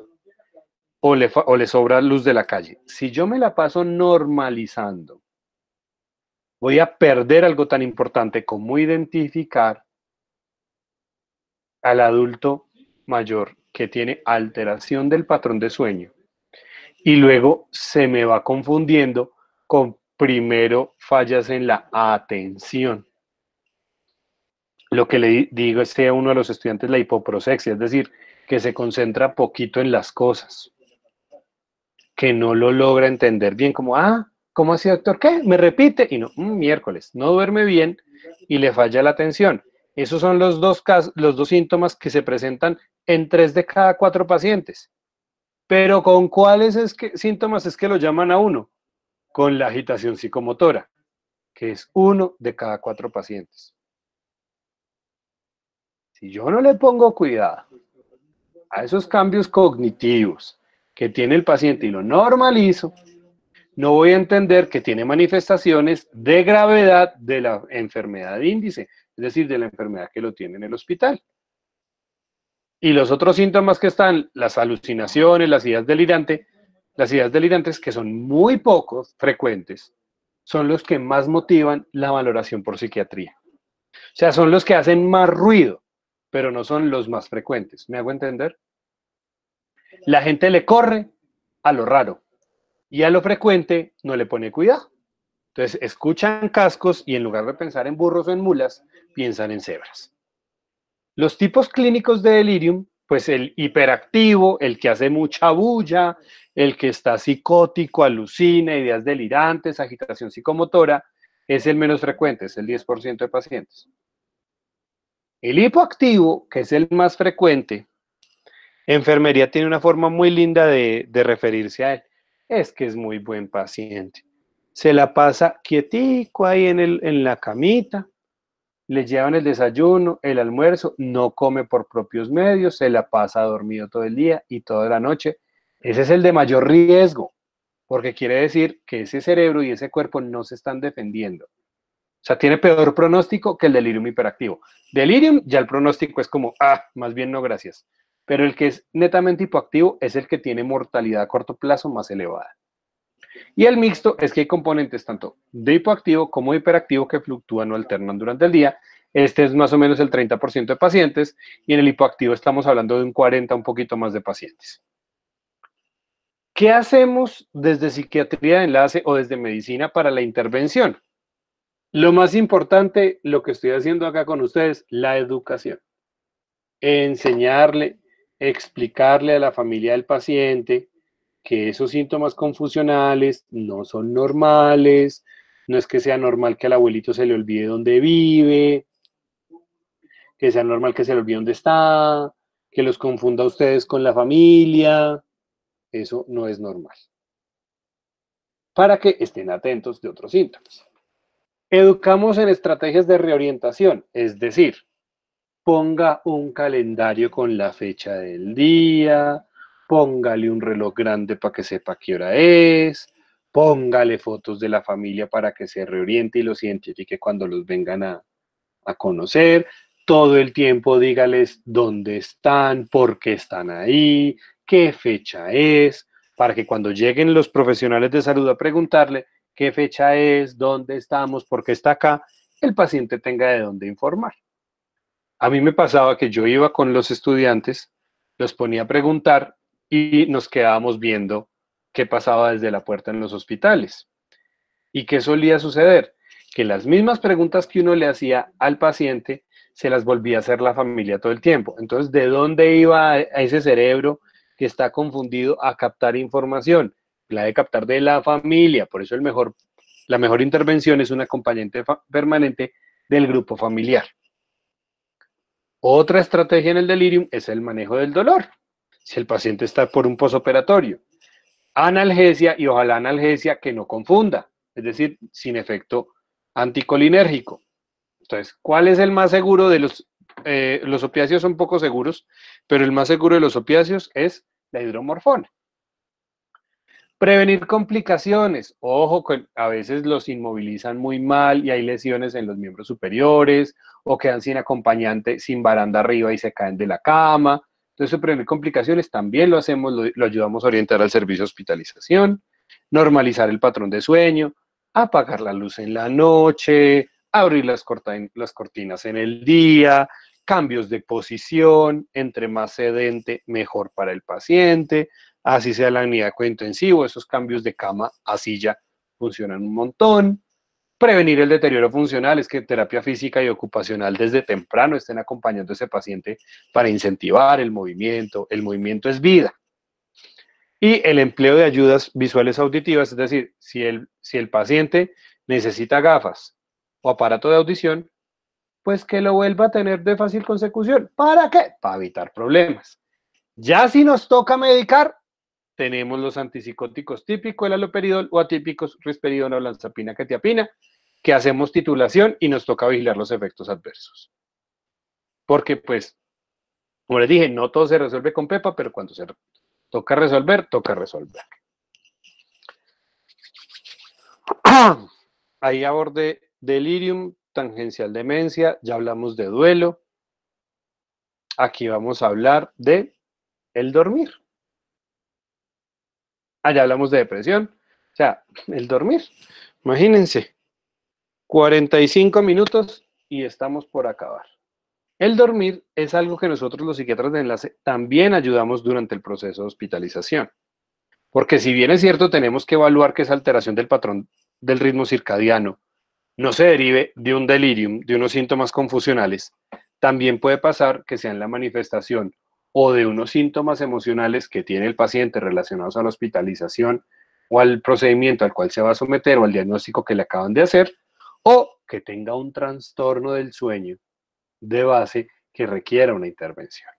o le sobra luz de la calle. Si yo me la paso normalizando, voy a perder algo tan importante como identificar al adulto mayor que tiene alteración del patrón de sueño, y luego se me va confundiendo con primero fallas en la atención. Lo que le digo es a uno de los estudiantes la hipoprosexia, es decir, que se concentra poquito en las cosas, que no lo logra entender bien, como, ah, ¿cómo así, doctor? ¿Qué? Me repite y no, mm, miércoles, no duerme bien y le falla la atención. Esos son los dos, casos, los dos síntomas que se presentan en tres de cada cuatro pacientes. Pero ¿con cuáles síntomas es que lo llaman a uno? Con la agitación psicomotora, que es uno de cada cuatro pacientes. Si yo no le pongo cuidado a esos cambios cognitivos que tiene el paciente y lo normalizo, no voy a entender que tiene manifestaciones de gravedad de la enfermedad de índice, es decir, de la enfermedad que lo tiene en el hospital. Y los otros síntomas que están, las alucinaciones, las ideas delirantes, las ideas delirantes que son muy pocos frecuentes, son los que más motivan la valoración por psiquiatría. O sea, son los que hacen más ruido, pero no son los más frecuentes. ¿Me hago entender? La gente le corre a lo raro y a lo frecuente no le pone cuidado. Entonces, escuchan cascos y en lugar de pensar en burros o en mulas, piensan en cebras. Los tipos clínicos de delirium, pues el hiperactivo, el que hace mucha bulla, el que está psicótico, alucina, ideas delirantes, agitación psicomotora, es el menos frecuente, es el 10% de pacientes. El hipoactivo, que es el más frecuente, enfermería tiene una forma muy linda de, referirse a él. Es que es muy buen paciente. Se la pasa quietico ahí en, en la camita, le llevan el desayuno, el almuerzo, no come por propios medios, se la pasa dormido todo el día y toda la noche. Ese es el de mayor riesgo, porque quiere decir que ese cerebro y ese cuerpo no se están defendiendo. O sea, tiene peor pronóstico que el delirium hiperactivo. Delirium, ya el pronóstico es como, ah, más bien no gracias. Pero el que es netamente hipoactivo es el que tiene mortalidad a corto plazo más elevada. Y el mixto es que hay componentes tanto de hipoactivo como hiperactivo que fluctúan o alternan durante el día. Este es más o menos el 30% de pacientes y en el hipoactivo estamos hablando de un 40, un poquito más de pacientes. ¿Qué hacemos desde psiquiatría de enlace o desde medicina para la intervención? Lo más importante, lo que estoy haciendo acá con ustedes, la educación. Enseñarle, explicarle a la familia del paciente, que esos síntomas confusionales no son normales, no es que sea normal que al abuelito se le olvide dónde vive, que sea normal que se le olvide dónde está, que los confunda a ustedes con la familia, eso no es normal. Para que estén atentos de otros síntomas. Educamos en estrategias de reorientación, es decir, ponga un calendario con la fecha del día, póngale un reloj grande para que sepa qué hora es, póngale fotos de la familia para que se reoriente y los identifique cuando los vengan a, a conocer. Todo el tiempo dígales dónde están, por qué están ahí, qué fecha es, para que cuando lleguen los profesionales de salud a preguntarle qué fecha es, dónde estamos, por qué está acá, el paciente tenga de dónde informar. A mí me pasaba que yo iba con los estudiantes, los ponía a preguntar y nos quedábamos viendo qué pasaba desde la puerta en los hospitales. ¿Y qué solía suceder? Que las mismas preguntas que uno le hacía al paciente se las volvía a hacer la familia todo el tiempo. Entonces, ¿de dónde iba a ese cerebro que está confundido a captar información? La de captar de la familia. Por eso el mejor, la mejor intervención es un acompañante permanente del grupo familiar. Otra estrategia en el delirium es el manejo del dolor si el paciente está por un posoperatorio. Analgesia y ojalá analgesia que no confunda, es decir, sin efecto anticolinérgico. Entonces, ¿cuál es el más seguro de los, eh, los opiáceos son poco seguros, pero el más seguro de los opiáceos es la hidromorfona. Prevenir complicaciones. Ojo, a veces los inmovilizan muy mal y hay lesiones en los miembros superiores o quedan sin acompañante, sin baranda arriba y se caen de la cama. Entonces, prevenir complicaciones también lo hacemos, lo, ayudamos a orientar al servicio de hospitalización, normalizar el patrón de sueño, apagar la luz en la noche, abrir las, cortinas en el día, cambios de posición, entre más sedente, mejor para el paciente, así sea la unidad de cuento intensivo, esos cambios de cama a silla funcionan un montón prevenir el deterioro funcional es que terapia física y ocupacional desde temprano estén acompañando a ese paciente para incentivar el movimiento. El movimiento es vida. Y el empleo de ayudas visuales auditivas, es decir, si el, si el paciente necesita gafas o aparato de audición, pues que lo vuelva a tener de fácil consecución. ¿Para qué? Para evitar problemas. Ya si nos toca medicar, tenemos los antipsicóticos típicos, el aloperidol o atípicos, risperidona o lanzapina, catiapina, que hacemos titulación y nos toca vigilar los efectos adversos. Porque pues, como les dije, no todo se resuelve con PEPA, pero cuando se toca resolver, toca resolver. Ahí abordé delirium, tangencial demencia, ya hablamos de duelo. Aquí vamos a hablar de el dormir allá hablamos de depresión. O sea, el dormir. Imagínense, 45 minutos y estamos por acabar. El dormir es algo que nosotros los psiquiatras de enlace también ayudamos durante el proceso de hospitalización. Porque si bien es cierto, tenemos que evaluar que esa alteración del patrón del ritmo circadiano no se derive de un delirium, de unos síntomas confusionales, también puede pasar que sea en la manifestación o de unos síntomas emocionales que tiene el paciente relacionados a la hospitalización o al procedimiento al cual se va a someter o al diagnóstico que le acaban de hacer, o que tenga un trastorno del sueño de base que requiera una intervención.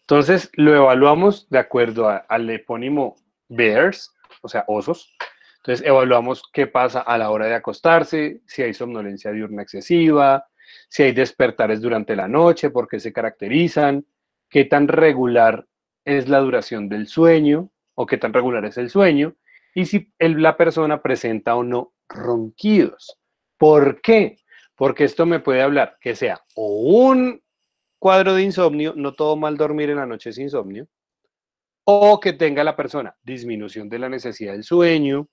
Entonces lo evaluamos de acuerdo al epónimo bears, o sea, osos. Entonces evaluamos qué pasa a la hora de acostarse, si hay somnolencia diurna excesiva, si hay despertares durante la noche, por qué se caracterizan, qué tan regular es la duración del sueño o qué tan regular es el sueño y si la persona presenta o no ronquidos. ¿Por qué? Porque esto me puede hablar que sea o un cuadro de insomnio, no todo mal dormir en la noche es insomnio, o que tenga la persona disminución de la necesidad del sueño,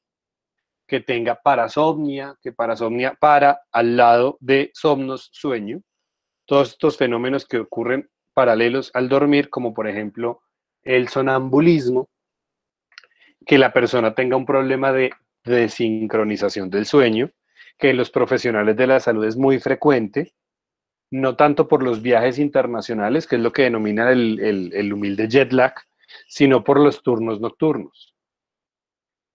que tenga parasomnia, que parasomnia para al lado de somnos, sueño. Todos estos fenómenos que ocurren paralelos al dormir, como por ejemplo el sonambulismo, que la persona tenga un problema de desincronización del sueño, que en los profesionales de la salud es muy frecuente, no tanto por los viajes internacionales, que es lo que denomina el, el humilde jet lag, sino por los turnos nocturnos.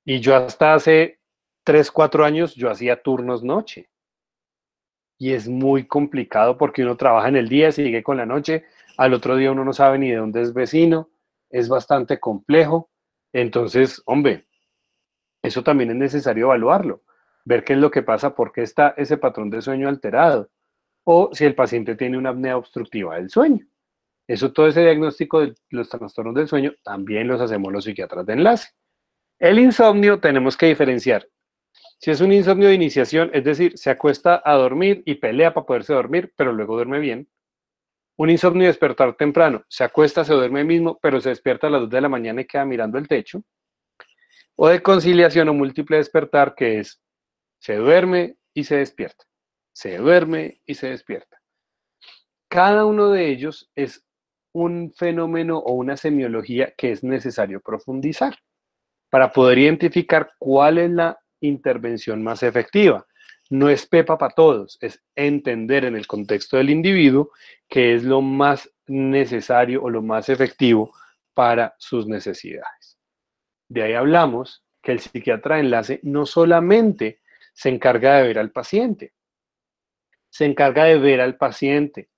Y yo hasta hace Tres, cuatro años yo hacía turnos noche. Y es muy complicado porque uno trabaja en el día, sigue con la noche, al otro día uno no sabe ni de dónde es vecino, es bastante complejo. Entonces, hombre, eso también es necesario evaluarlo, ver qué es lo que pasa, por qué está ese patrón de sueño alterado, o si el paciente tiene una apnea obstructiva del sueño. Eso, todo ese diagnóstico de los trastornos del sueño también los hacemos los psiquiatras de enlace. El insomnio tenemos que diferenciar si es un insomnio de iniciación, es decir, se acuesta a dormir y pelea para poderse dormir, pero luego duerme bien. Un insomnio de despertar temprano, se acuesta, se duerme mismo, pero se despierta a las 2 de la mañana y queda mirando el techo. O de conciliación o múltiple despertar, que es se duerme y se despierta, se duerme y se despierta. Cada uno de ellos es un fenómeno o una semiología que es necesario profundizar para poder identificar cuál es la intervención más efectiva. No es pepa para todos, es entender en el contexto del individuo qué es lo más necesario o lo más efectivo para sus necesidades. De ahí hablamos que el psiquiatra de enlace no solamente se encarga de ver al paciente, se encarga de ver al paciente,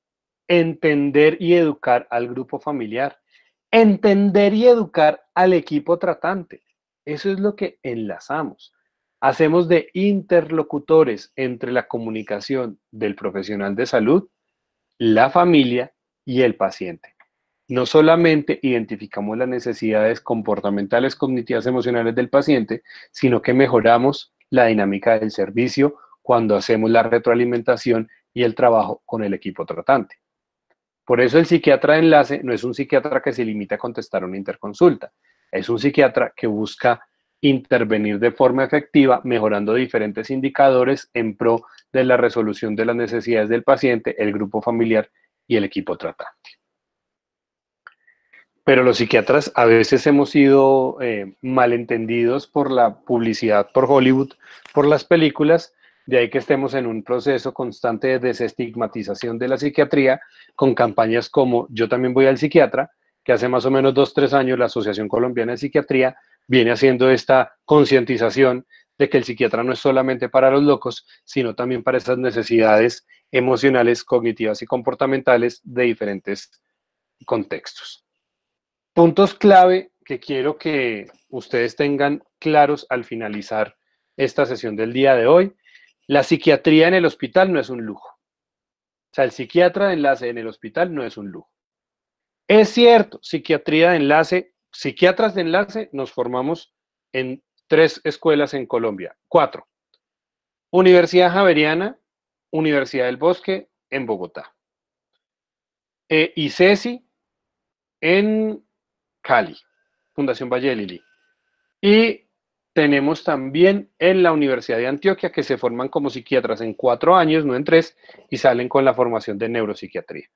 entender y educar al grupo familiar, entender y educar al equipo tratante. Eso es lo que enlazamos hacemos de interlocutores entre la comunicación del profesional de salud, la familia y el paciente. No solamente identificamos las necesidades comportamentales, cognitivas, emocionales del paciente, sino que mejoramos la dinámica del servicio cuando hacemos la retroalimentación y el trabajo con el equipo tratante. Por eso el psiquiatra de enlace no es un psiquiatra que se limita a contestar una interconsulta, es un psiquiatra que busca intervenir de forma efectiva, mejorando diferentes indicadores en pro de la resolución de las necesidades del paciente, el grupo familiar y el equipo tratante. Pero los psiquiatras a veces hemos sido eh, malentendidos por la publicidad, por Hollywood, por las películas, de ahí que estemos en un proceso constante de desestigmatización de la psiquiatría con campañas como Yo también voy al psiquiatra, que hace más o menos dos, tres años la Asociación Colombiana de Psiquiatría viene haciendo esta concientización de que el psiquiatra no es solamente para los locos, sino también para esas necesidades emocionales, cognitivas y comportamentales de diferentes contextos. Puntos clave que quiero que ustedes tengan claros al finalizar esta sesión del día de hoy. La psiquiatría en el hospital no es un lujo. O sea, el psiquiatra de enlace en el hospital no es un lujo. Es cierto, psiquiatría de enlace psiquiatras de enlace nos formamos en tres escuelas en Colombia, cuatro. Universidad Javeriana, Universidad del Bosque en Bogotá. Eh, y CESI en Cali, Fundación Valle Lili. Y tenemos también en la Universidad de Antioquia que se forman como psiquiatras en cuatro años, no en tres, y salen con la formación de neuropsiquiatría.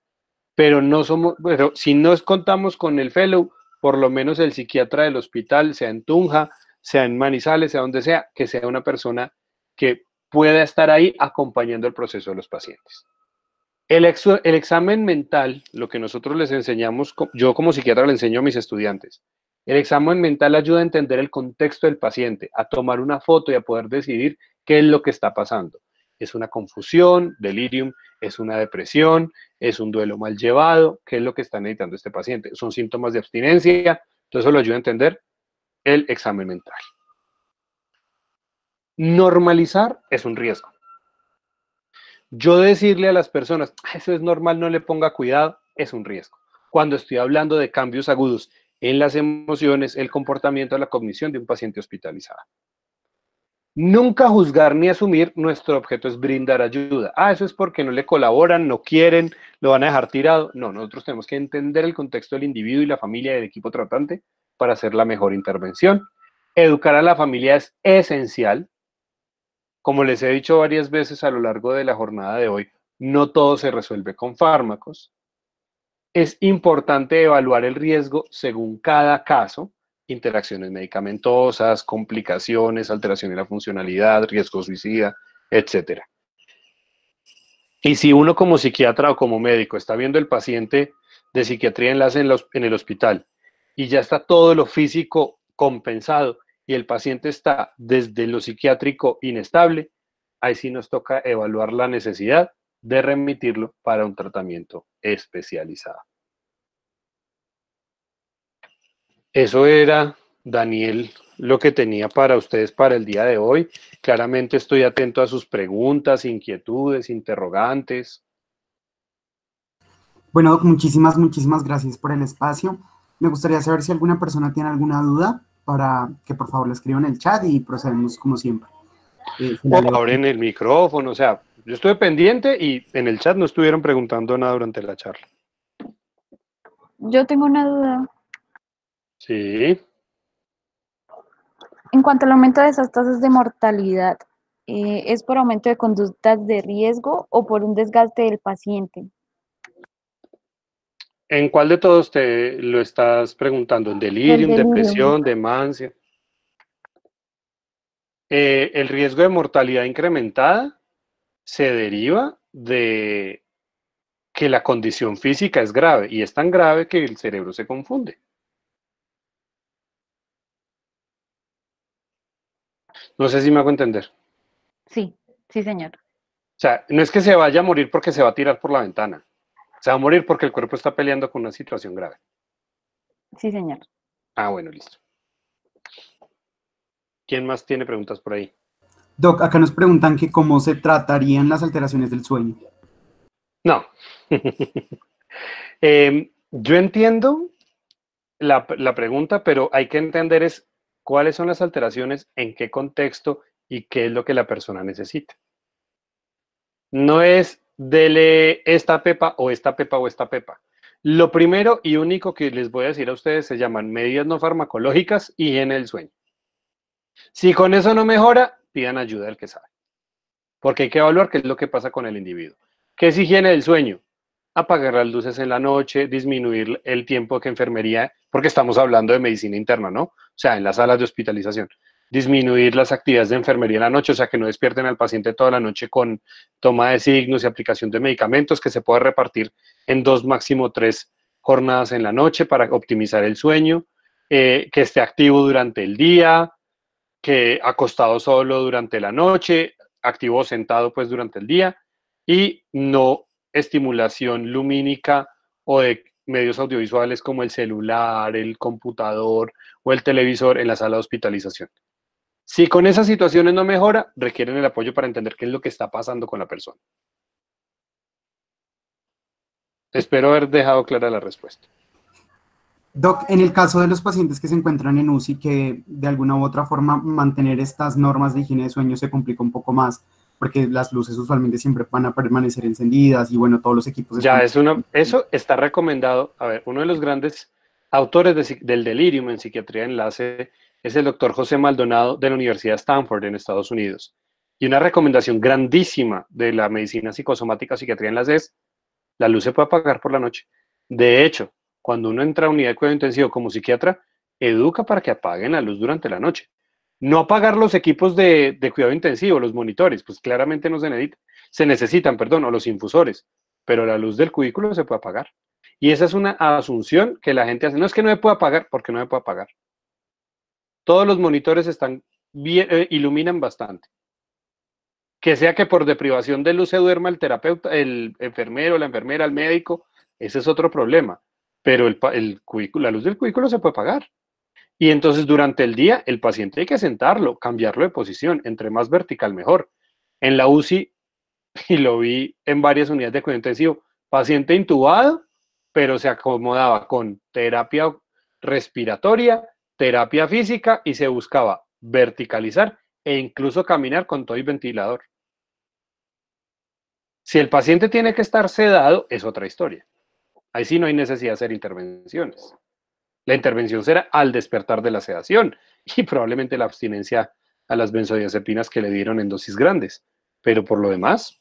Pero no somos, pero si no contamos con el fellow, por lo menos el psiquiatra del hospital, sea en Tunja, sea en Manizales, sea donde sea, que sea una persona que pueda estar ahí acompañando el proceso de los pacientes. El, examen mental, lo que nosotros les enseñamos, yo como psiquiatra le enseño a mis estudiantes, el examen mental ayuda a entender el contexto del paciente, a tomar una foto y a poder decidir qué es lo que está pasando es una confusión, delirium es una depresión, es un duelo mal llevado, qué es lo que está necesitando este paciente. Son síntomas de abstinencia, entonces eso lo ayuda a entender el examen mental. Normalizar es un riesgo. Yo decirle a las personas, ah, eso es normal, no le ponga cuidado, es un riesgo. Cuando estoy hablando de cambios agudos en las emociones, el comportamiento, la cognición de un paciente hospitalizado. Nunca juzgar ni asumir, nuestro objeto es brindar ayuda. Ah, eso es porque no le colaboran, no quieren, lo van a dejar tirado. No, nosotros tenemos que entender el contexto del individuo y la familia del equipo tratante para hacer la mejor intervención. Educar a la familia es esencial. Como les he dicho varias veces a lo largo de la jornada de hoy, no todo se resuelve con fármacos. Es importante evaluar el riesgo según cada caso interacciones medicamentosas, complicaciones, alteración de la funcionalidad, riesgo suicida, etc. Y si uno como psiquiatra o como médico está viendo el paciente de psiquiatría enlace en, en el hospital y ya está todo lo físico compensado y el paciente está desde lo psiquiátrico inestable, ahí sí nos toca evaluar la necesidad de remitirlo para un tratamiento especializado. Eso era, Daniel, lo que tenía para ustedes para el día de hoy. Claramente estoy atento a sus preguntas, inquietudes, interrogantes. Bueno, muchísimas, muchísimas gracias por el espacio. Me gustaría saber si alguna persona tiene alguna duda para que por favor la escriban en el chat y procedemos como siempre. Eh, favor en el micrófono, o sea, yo estuve pendiente y en el chat no estuvieron preguntando nada durante la charla. Yo tengo una duda. Sí. En cuanto al aumento de esas tasas de mortalidad, eh, ¿es por aumento de conductas de riesgo o por un desgaste del paciente? ¿En cuál de todos te lo estás preguntando? ¿En delirium, delirio. depresión, demencia. Eh, el riesgo de mortalidad incrementada se deriva de que la condición física es grave y es tan grave que el cerebro se confunde. No sé si me hago entender. Sí, sí, señor. O sea, no es que se vaya a morir porque se va a tirar por la ventana. Se va a morir porque el cuerpo está peleando con una situación grave. Sí, señor. Ah, bueno, listo. ¿Quién más tiene preguntas por ahí? Doc, acá nos preguntan que cómo se tratarían las alteraciones del sueño. No. Em, yo entiendo la, la, pregunta, pero hay que entender es cuáles son las alteraciones, en qué contexto y qué es lo que la persona necesita. No es dele esta pepa o esta pepa o esta pepa. Lo primero y único que les voy a decir a ustedes se llaman medidas no farmacológicas y en el sueño. Si con eso no mejora, pidan ayuda al que sabe. Porque hay que evaluar qué es lo que pasa con el individuo. ¿Qué es higiene del sueño? Apagar las luces en la noche, disminuir el tiempo que enfermería, porque estamos hablando de medicina interna, ¿no? o sea, en las salas de hospitalización. Disminuir las actividades de enfermería en la noche, o sea, que no despierten al paciente toda la noche con toma de signos y aplicación de medicamentos que se pueda repartir en dos, máximo tres jornadas en la noche para optimizar el sueño, eh, que esté activo durante el día, que acostado solo durante la noche, activo sentado pues durante el día y no estimulación lumínica o de medios audiovisuales como el celular, el computador o el televisor en la sala de hospitalización. Si con esas situaciones no mejora, requieren el apoyo para entender qué es lo que está pasando con la persona. Espero haber dejado clara la respuesta. Doc, en el caso de los pacientes que se encuentran en UCI, que de alguna u otra forma mantener estas normas de higiene de sueño se complica un poco más, porque las luces usualmente siempre van a permanecer encendidas y bueno, todos los equipos... Ya, es una, eso está recomendado. A ver, uno de los grandes autores del delirium en psiquiatría de enlace es el doctor José Maldonado de la Universidad Stanford en Estados Unidos. Y una recomendación grandísima de la medicina psicosomática psiquiatría enlace es, la luz se puede apagar por la noche. De hecho, cuando uno entra a unidad de cuidado intensivo como psiquiatra, educa para que apaguen la luz durante la noche. No apagar los equipos de, cuidado intensivo, los monitores, pues claramente no se, se necesitan, perdón, o los infusores, pero la luz del cubículo se puede apagar. Y esa es una asunción que la gente hace. No es que no me pueda apagar, porque no me pueda apagar. Todos los monitores están bien, eh, iluminan bastante. Que sea que por deprivación de luz se duerma el terapeuta, el enfermero, la enfermera, el médico, ese es otro problema. Pero la luz del cubículo se puede apagar. Y entonces durante el día el paciente hay que sentarlo, cambiarlo de posición, entre más vertical mejor. En la UCI, y lo vi en varias unidades de cuidado intensivo, paciente intubado, pero se acomodaba con terapia respiratoria, terapia física y se buscaba verticalizar e incluso caminar con todo y ventilador. Si el paciente tiene que estar sedado, es otra historia. Ahí sí no hay necesidad de hacer intervenciones. La intervención será al despertar de la sedación y probablemente la abstinencia a las benzodiazepinas que le dieron en dosis grandes. Pero por lo demás,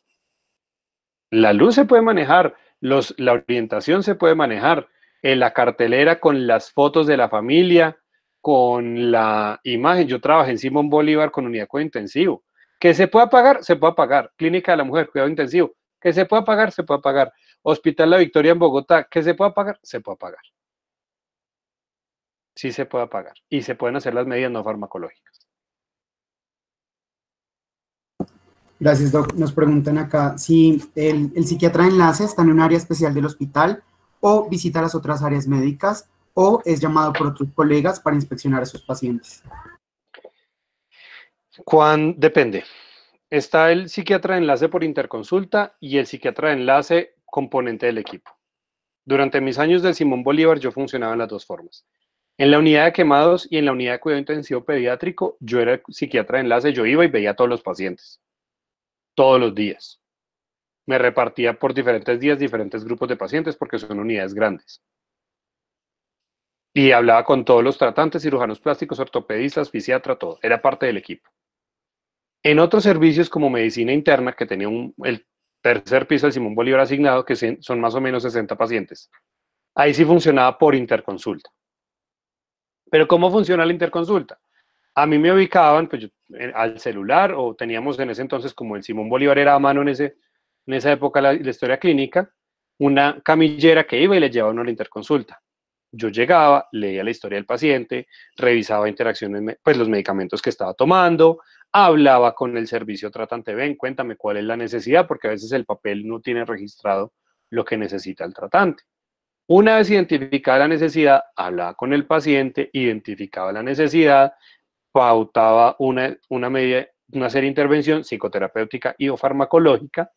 la luz se puede manejar, la orientación se puede manejar, en la cartelera con las fotos de la familia, con la imagen. Yo trabajé en Simón Bolívar con unidad de cuidado intensivo. Que se pueda pagar, se puede pagar. Clínica de la Mujer, cuidado intensivo. Que se pueda pagar, se puede pagar. Hospital La Victoria en Bogotá, que se pueda pagar, se puede pagar sí se puede pagar y se pueden hacer las medidas no farmacológicas. Gracias, Doc. Nos preguntan acá si el, psiquiatra de enlace está en un área especial del hospital o visita las otras áreas médicas o es llamado por otros colegas para inspeccionar a sus pacientes. Juan, depende. Está el psiquiatra de enlace por interconsulta y el psiquiatra de enlace componente del equipo. Durante mis años del Simón Bolívar yo funcionaba en las dos formas. En la unidad de quemados y en la unidad de cuidado intensivo pediátrico, yo era psiquiatra de enlace, yo iba y veía a todos los pacientes, todos los días. Me repartía por diferentes días diferentes grupos de pacientes porque son unidades grandes. Y hablaba con todos los tratantes, cirujanos plásticos, ortopedistas, fisiatra, todo. Era parte del equipo. En otros servicios como medicina interna, que tenía el tercer piso del Simón Bolívar asignado, que son más o menos 60 pacientes, ahí sí funcionaba por interconsulta. Pero ¿cómo funciona la interconsulta? A mí me ubicaban pues, al celular o teníamos en ese entonces, como el Simón Bolívar era a mano en, ese, en esa época la, historia clínica, una camillera que iba y le llevaba a la interconsulta. Yo llegaba, leía la historia del paciente, revisaba interacciones, pues los medicamentos que estaba tomando, hablaba con el servicio tratante, ven, cuéntame cuál es la necesidad, porque a veces el papel no tiene registrado lo que necesita el tratante. Una vez identificada la necesidad, hablaba con el paciente, identificaba la necesidad, pautaba una, una una serie de intervención psicoterapéutica y o farmacológica,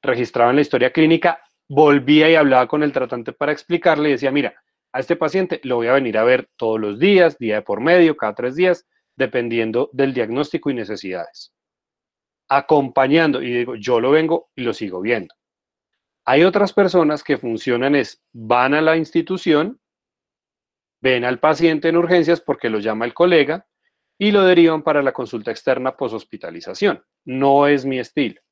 registraba en la historia clínica, volvía y hablaba con el tratante para explicarle y decía, mira, a este paciente lo voy a venir a ver todos los días, día de por medio, cada tres días, dependiendo del diagnóstico y necesidades acompañando y digo, yo lo vengo y lo sigo viendo. Hay otras personas que funcionan es, van a la institución, ven al paciente en urgencias porque lo llama el colega y lo derivan para la consulta externa poshospitalización. No es mi estilo.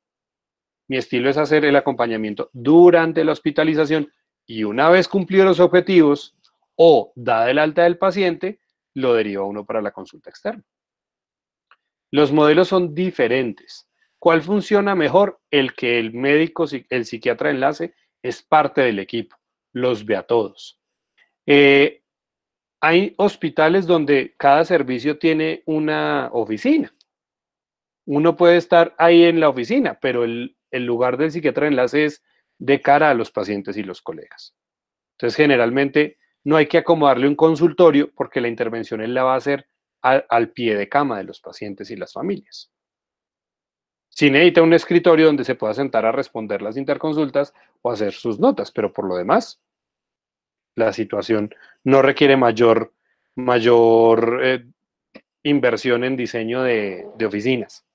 Mi estilo es hacer el acompañamiento durante la hospitalización y una vez cumplido los objetivos o da el alta del paciente, lo deriva uno para la consulta externa. Los modelos son diferentes. ¿Cuál funciona mejor? El que el médico, el psiquiatra enlace es parte del equipo, los ve a todos. Eh, hay hospitales donde cada servicio tiene una oficina. Uno puede estar ahí en la oficina, pero el, lugar del psiquiatra enlace es de cara a los pacientes y los colegas. Entonces, generalmente no hay que acomodarle un consultorio porque la intervención él la va a hacer al pie de cama de los pacientes y las familias. Sí necesita un escritorio donde se pueda sentar a responder las interconsultas o hacer sus notas, pero por lo demás, la situación no requiere mayor, mayor eh, inversión en diseño de, oficinas.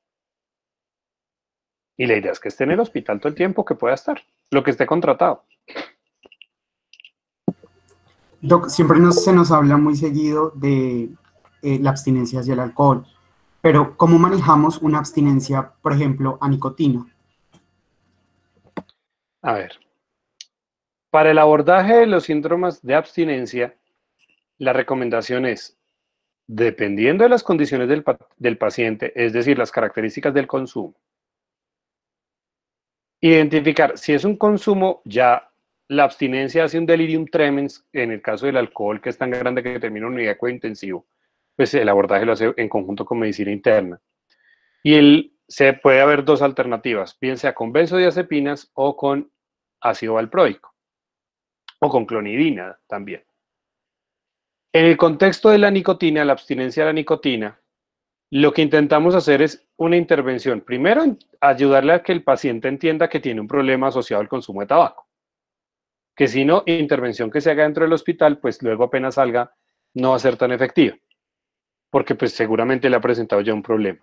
Y la idea es que esté en el hospital todo el tiempo que pueda estar, lo que esté contratado. siempre se nos habla muy seguido de eh, la abstinencia hacia el alcohol. Pero, ¿cómo manejamos una abstinencia, por ejemplo, a nicotina? A ver, para el abordaje de los síndromes de abstinencia, la recomendación es, dependiendo de las condiciones del, paciente, es decir, las características del consumo, identificar si es un consumo ya la abstinencia hace un delirium tremens en el caso del alcohol que es tan grande que termina un hígado intensivo pues, el abordaje lo hace en conjunto con medicina interna. Y se puede haber dos alternativas, bien sea con benzodiazepinas o con ácido valproico o con clonidina también. En el contexto de la nicotina, la abstinencia a la nicotina, lo que intentamos hacer es una intervención. Primero, ayudarle a que el paciente entienda que tiene un problema asociado al consumo de tabaco. Que si no, intervención que se haga dentro del hospital, pues luego apenas salga, no va a ser tan efectiva porque pues seguramente le ha presentado ya un problema.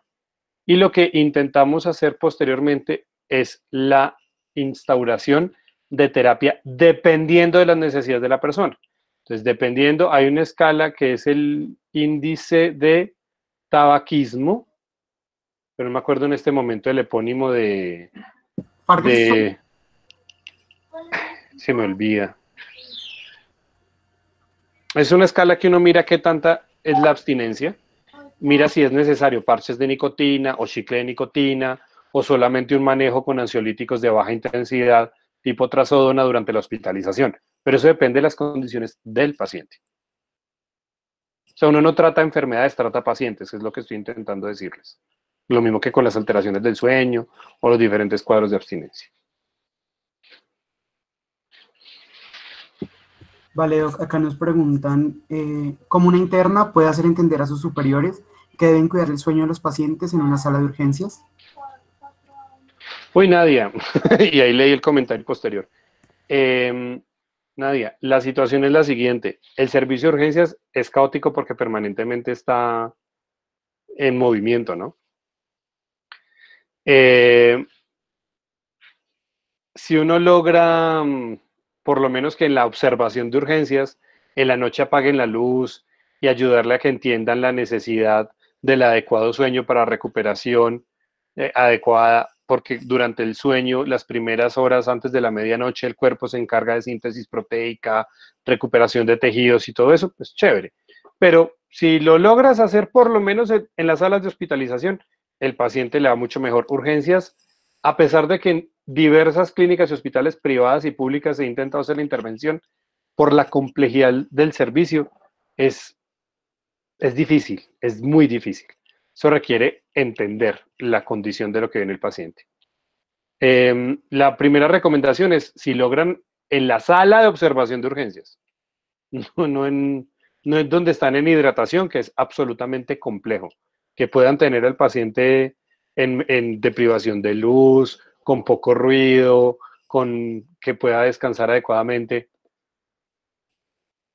Y lo que intentamos hacer posteriormente es la instauración de terapia dependiendo de las necesidades de la persona. Entonces, dependiendo, hay una escala que es el índice de tabaquismo, pero no me acuerdo en este momento el epónimo de... de se me olvida. Es una escala que uno mira qué tanta es la abstinencia. Mira si es necesario parches de nicotina o chicle de nicotina o solamente un manejo con ansiolíticos de baja intensidad tipo trazodona durante la hospitalización. Pero eso depende de las condiciones del paciente. O sea, uno no trata enfermedades, trata pacientes, es lo que estoy intentando decirles. Lo mismo que con las alteraciones del sueño o los diferentes cuadros de abstinencia. Vale, acá nos preguntan, eh, ¿cómo una interna puede hacer entender a sus superiores que deben cuidar el sueño de los pacientes en una sala de urgencias? Uy, Nadia, y ahí leí el comentario posterior. Em, Nadia, la situación es la siguiente. El servicio de urgencias es caótico porque permanentemente está en movimiento, ¿no? Eh, si uno logra mm, por lo menos que en la observación de urgencias, en la noche apaguen la luz y ayudarle a que entiendan la necesidad del adecuado sueño para recuperación eh, adecuada, porque durante el sueño, las primeras horas antes de la medianoche, el cuerpo se encarga de síntesis proteica, recuperación de tejidos y todo eso, pues chévere. Pero si lo logras hacer por lo menos en, las salas de hospitalización, el paciente le da mucho mejor. Urgencias, a pesar de que diversas clínicas y hospitales privadas y públicas se intentado hacer la intervención por la complejidad del servicio. Es, es difícil, es muy difícil. Eso requiere entender la condición de lo que viene el paciente. Em, la primera recomendación es si logran en la sala de observación de urgencias, no, en, donde están en hidratación, que es absolutamente complejo, que puedan tener al paciente en, en deprivación de luz, con poco ruido, con que pueda descansar adecuadamente.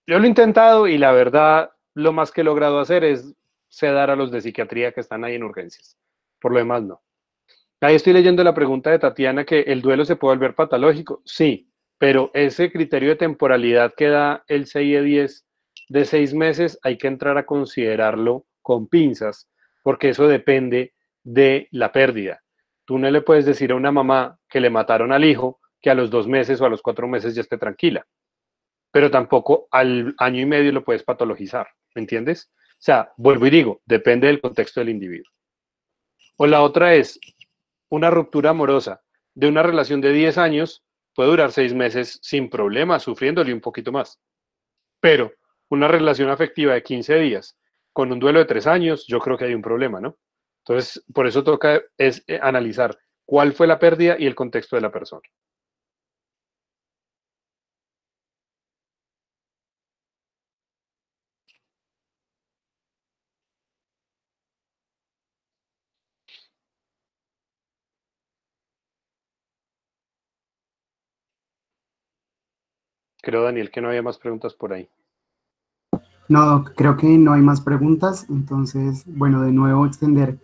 Yo lo he intentado y la verdad, lo más que he logrado hacer es cedar a los de psiquiatría que están ahí en urgencias. Por lo demás, no. Ahí estoy leyendo la pregunta de Tatiana que el duelo se puede volver patológico. Sí, pero ese criterio de temporalidad que da el CIE-10 de seis meses hay que entrar a considerarlo con pinzas, porque eso depende de la pérdida. Tú no le puedes decir a una mamá que le mataron al hijo que a los dos meses o a los cuatro meses ya esté tranquila, pero tampoco al año y medio lo puedes patologizar, ¿me entiendes? O sea, vuelvo y digo, depende del contexto del individuo. O la otra es una ruptura amorosa de una relación de 10 años puede durar 6 meses sin problemas, sufriéndole un poquito más. Pero una relación afectiva de 15 días con un duelo de 3 años, yo creo que hay un problema, ¿no? Entonces, por eso toca es eh, analizar cuál fue la pérdida y el contexto de la persona. Creo, Daniel, que no había más preguntas por ahí. No, creo que no hay más preguntas. Entonces, bueno, de nuevo extender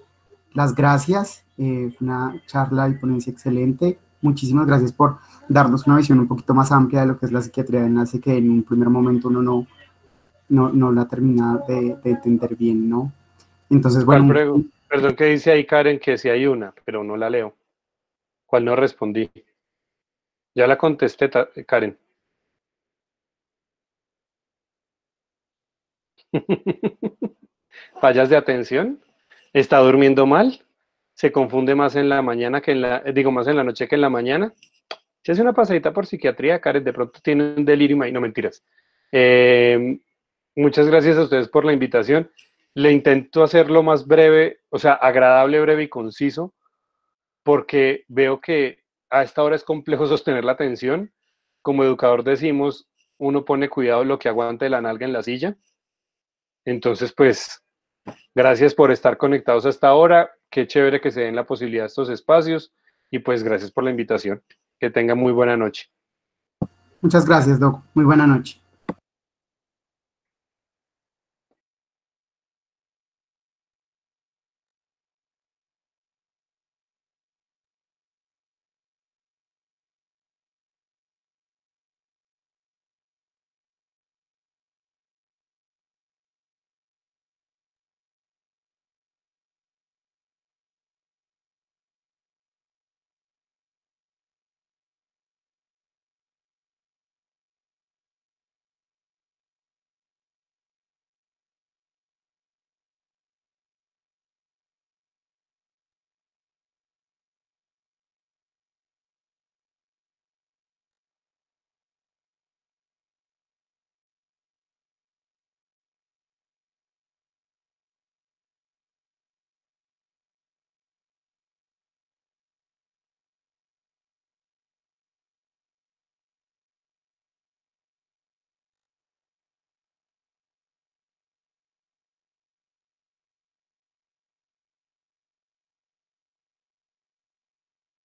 las gracias. Eh, una charla y ponencia excelente. Muchísimas gracias por darnos una visión un poquito más amplia de lo que es la psiquiatría de enlace, que en un primer momento uno no, no, no la termina de, entender bien, ¿no? Entonces, bueno. Perdón que dice ahí Karen que sí hay una, pero no la leo. ¿Cuál no respondí? Ya la contesté, Karen. ¿Fallas de atención? está durmiendo mal, se confunde más en la mañana que en la, eh, digo, más en la noche que en la mañana. Se hace una pasadita por psiquiatría, Karen, de pronto tiene un delirio y no mentiras. Em, muchas gracias a ustedes por la invitación. Le intento hacerlo más breve, o sea, agradable, breve y conciso, porque veo que a esta hora es complejo sostener la atención. Como educador decimos, uno pone cuidado lo que aguante la nalga en la silla. Entonces, pues, Gracias por estar conectados hasta ahora. Qué chévere que se den la posibilidad de estos espacios. Y pues gracias por la invitación. Que tengan muy buena noche. Muchas gracias, Doc. Muy buena noche.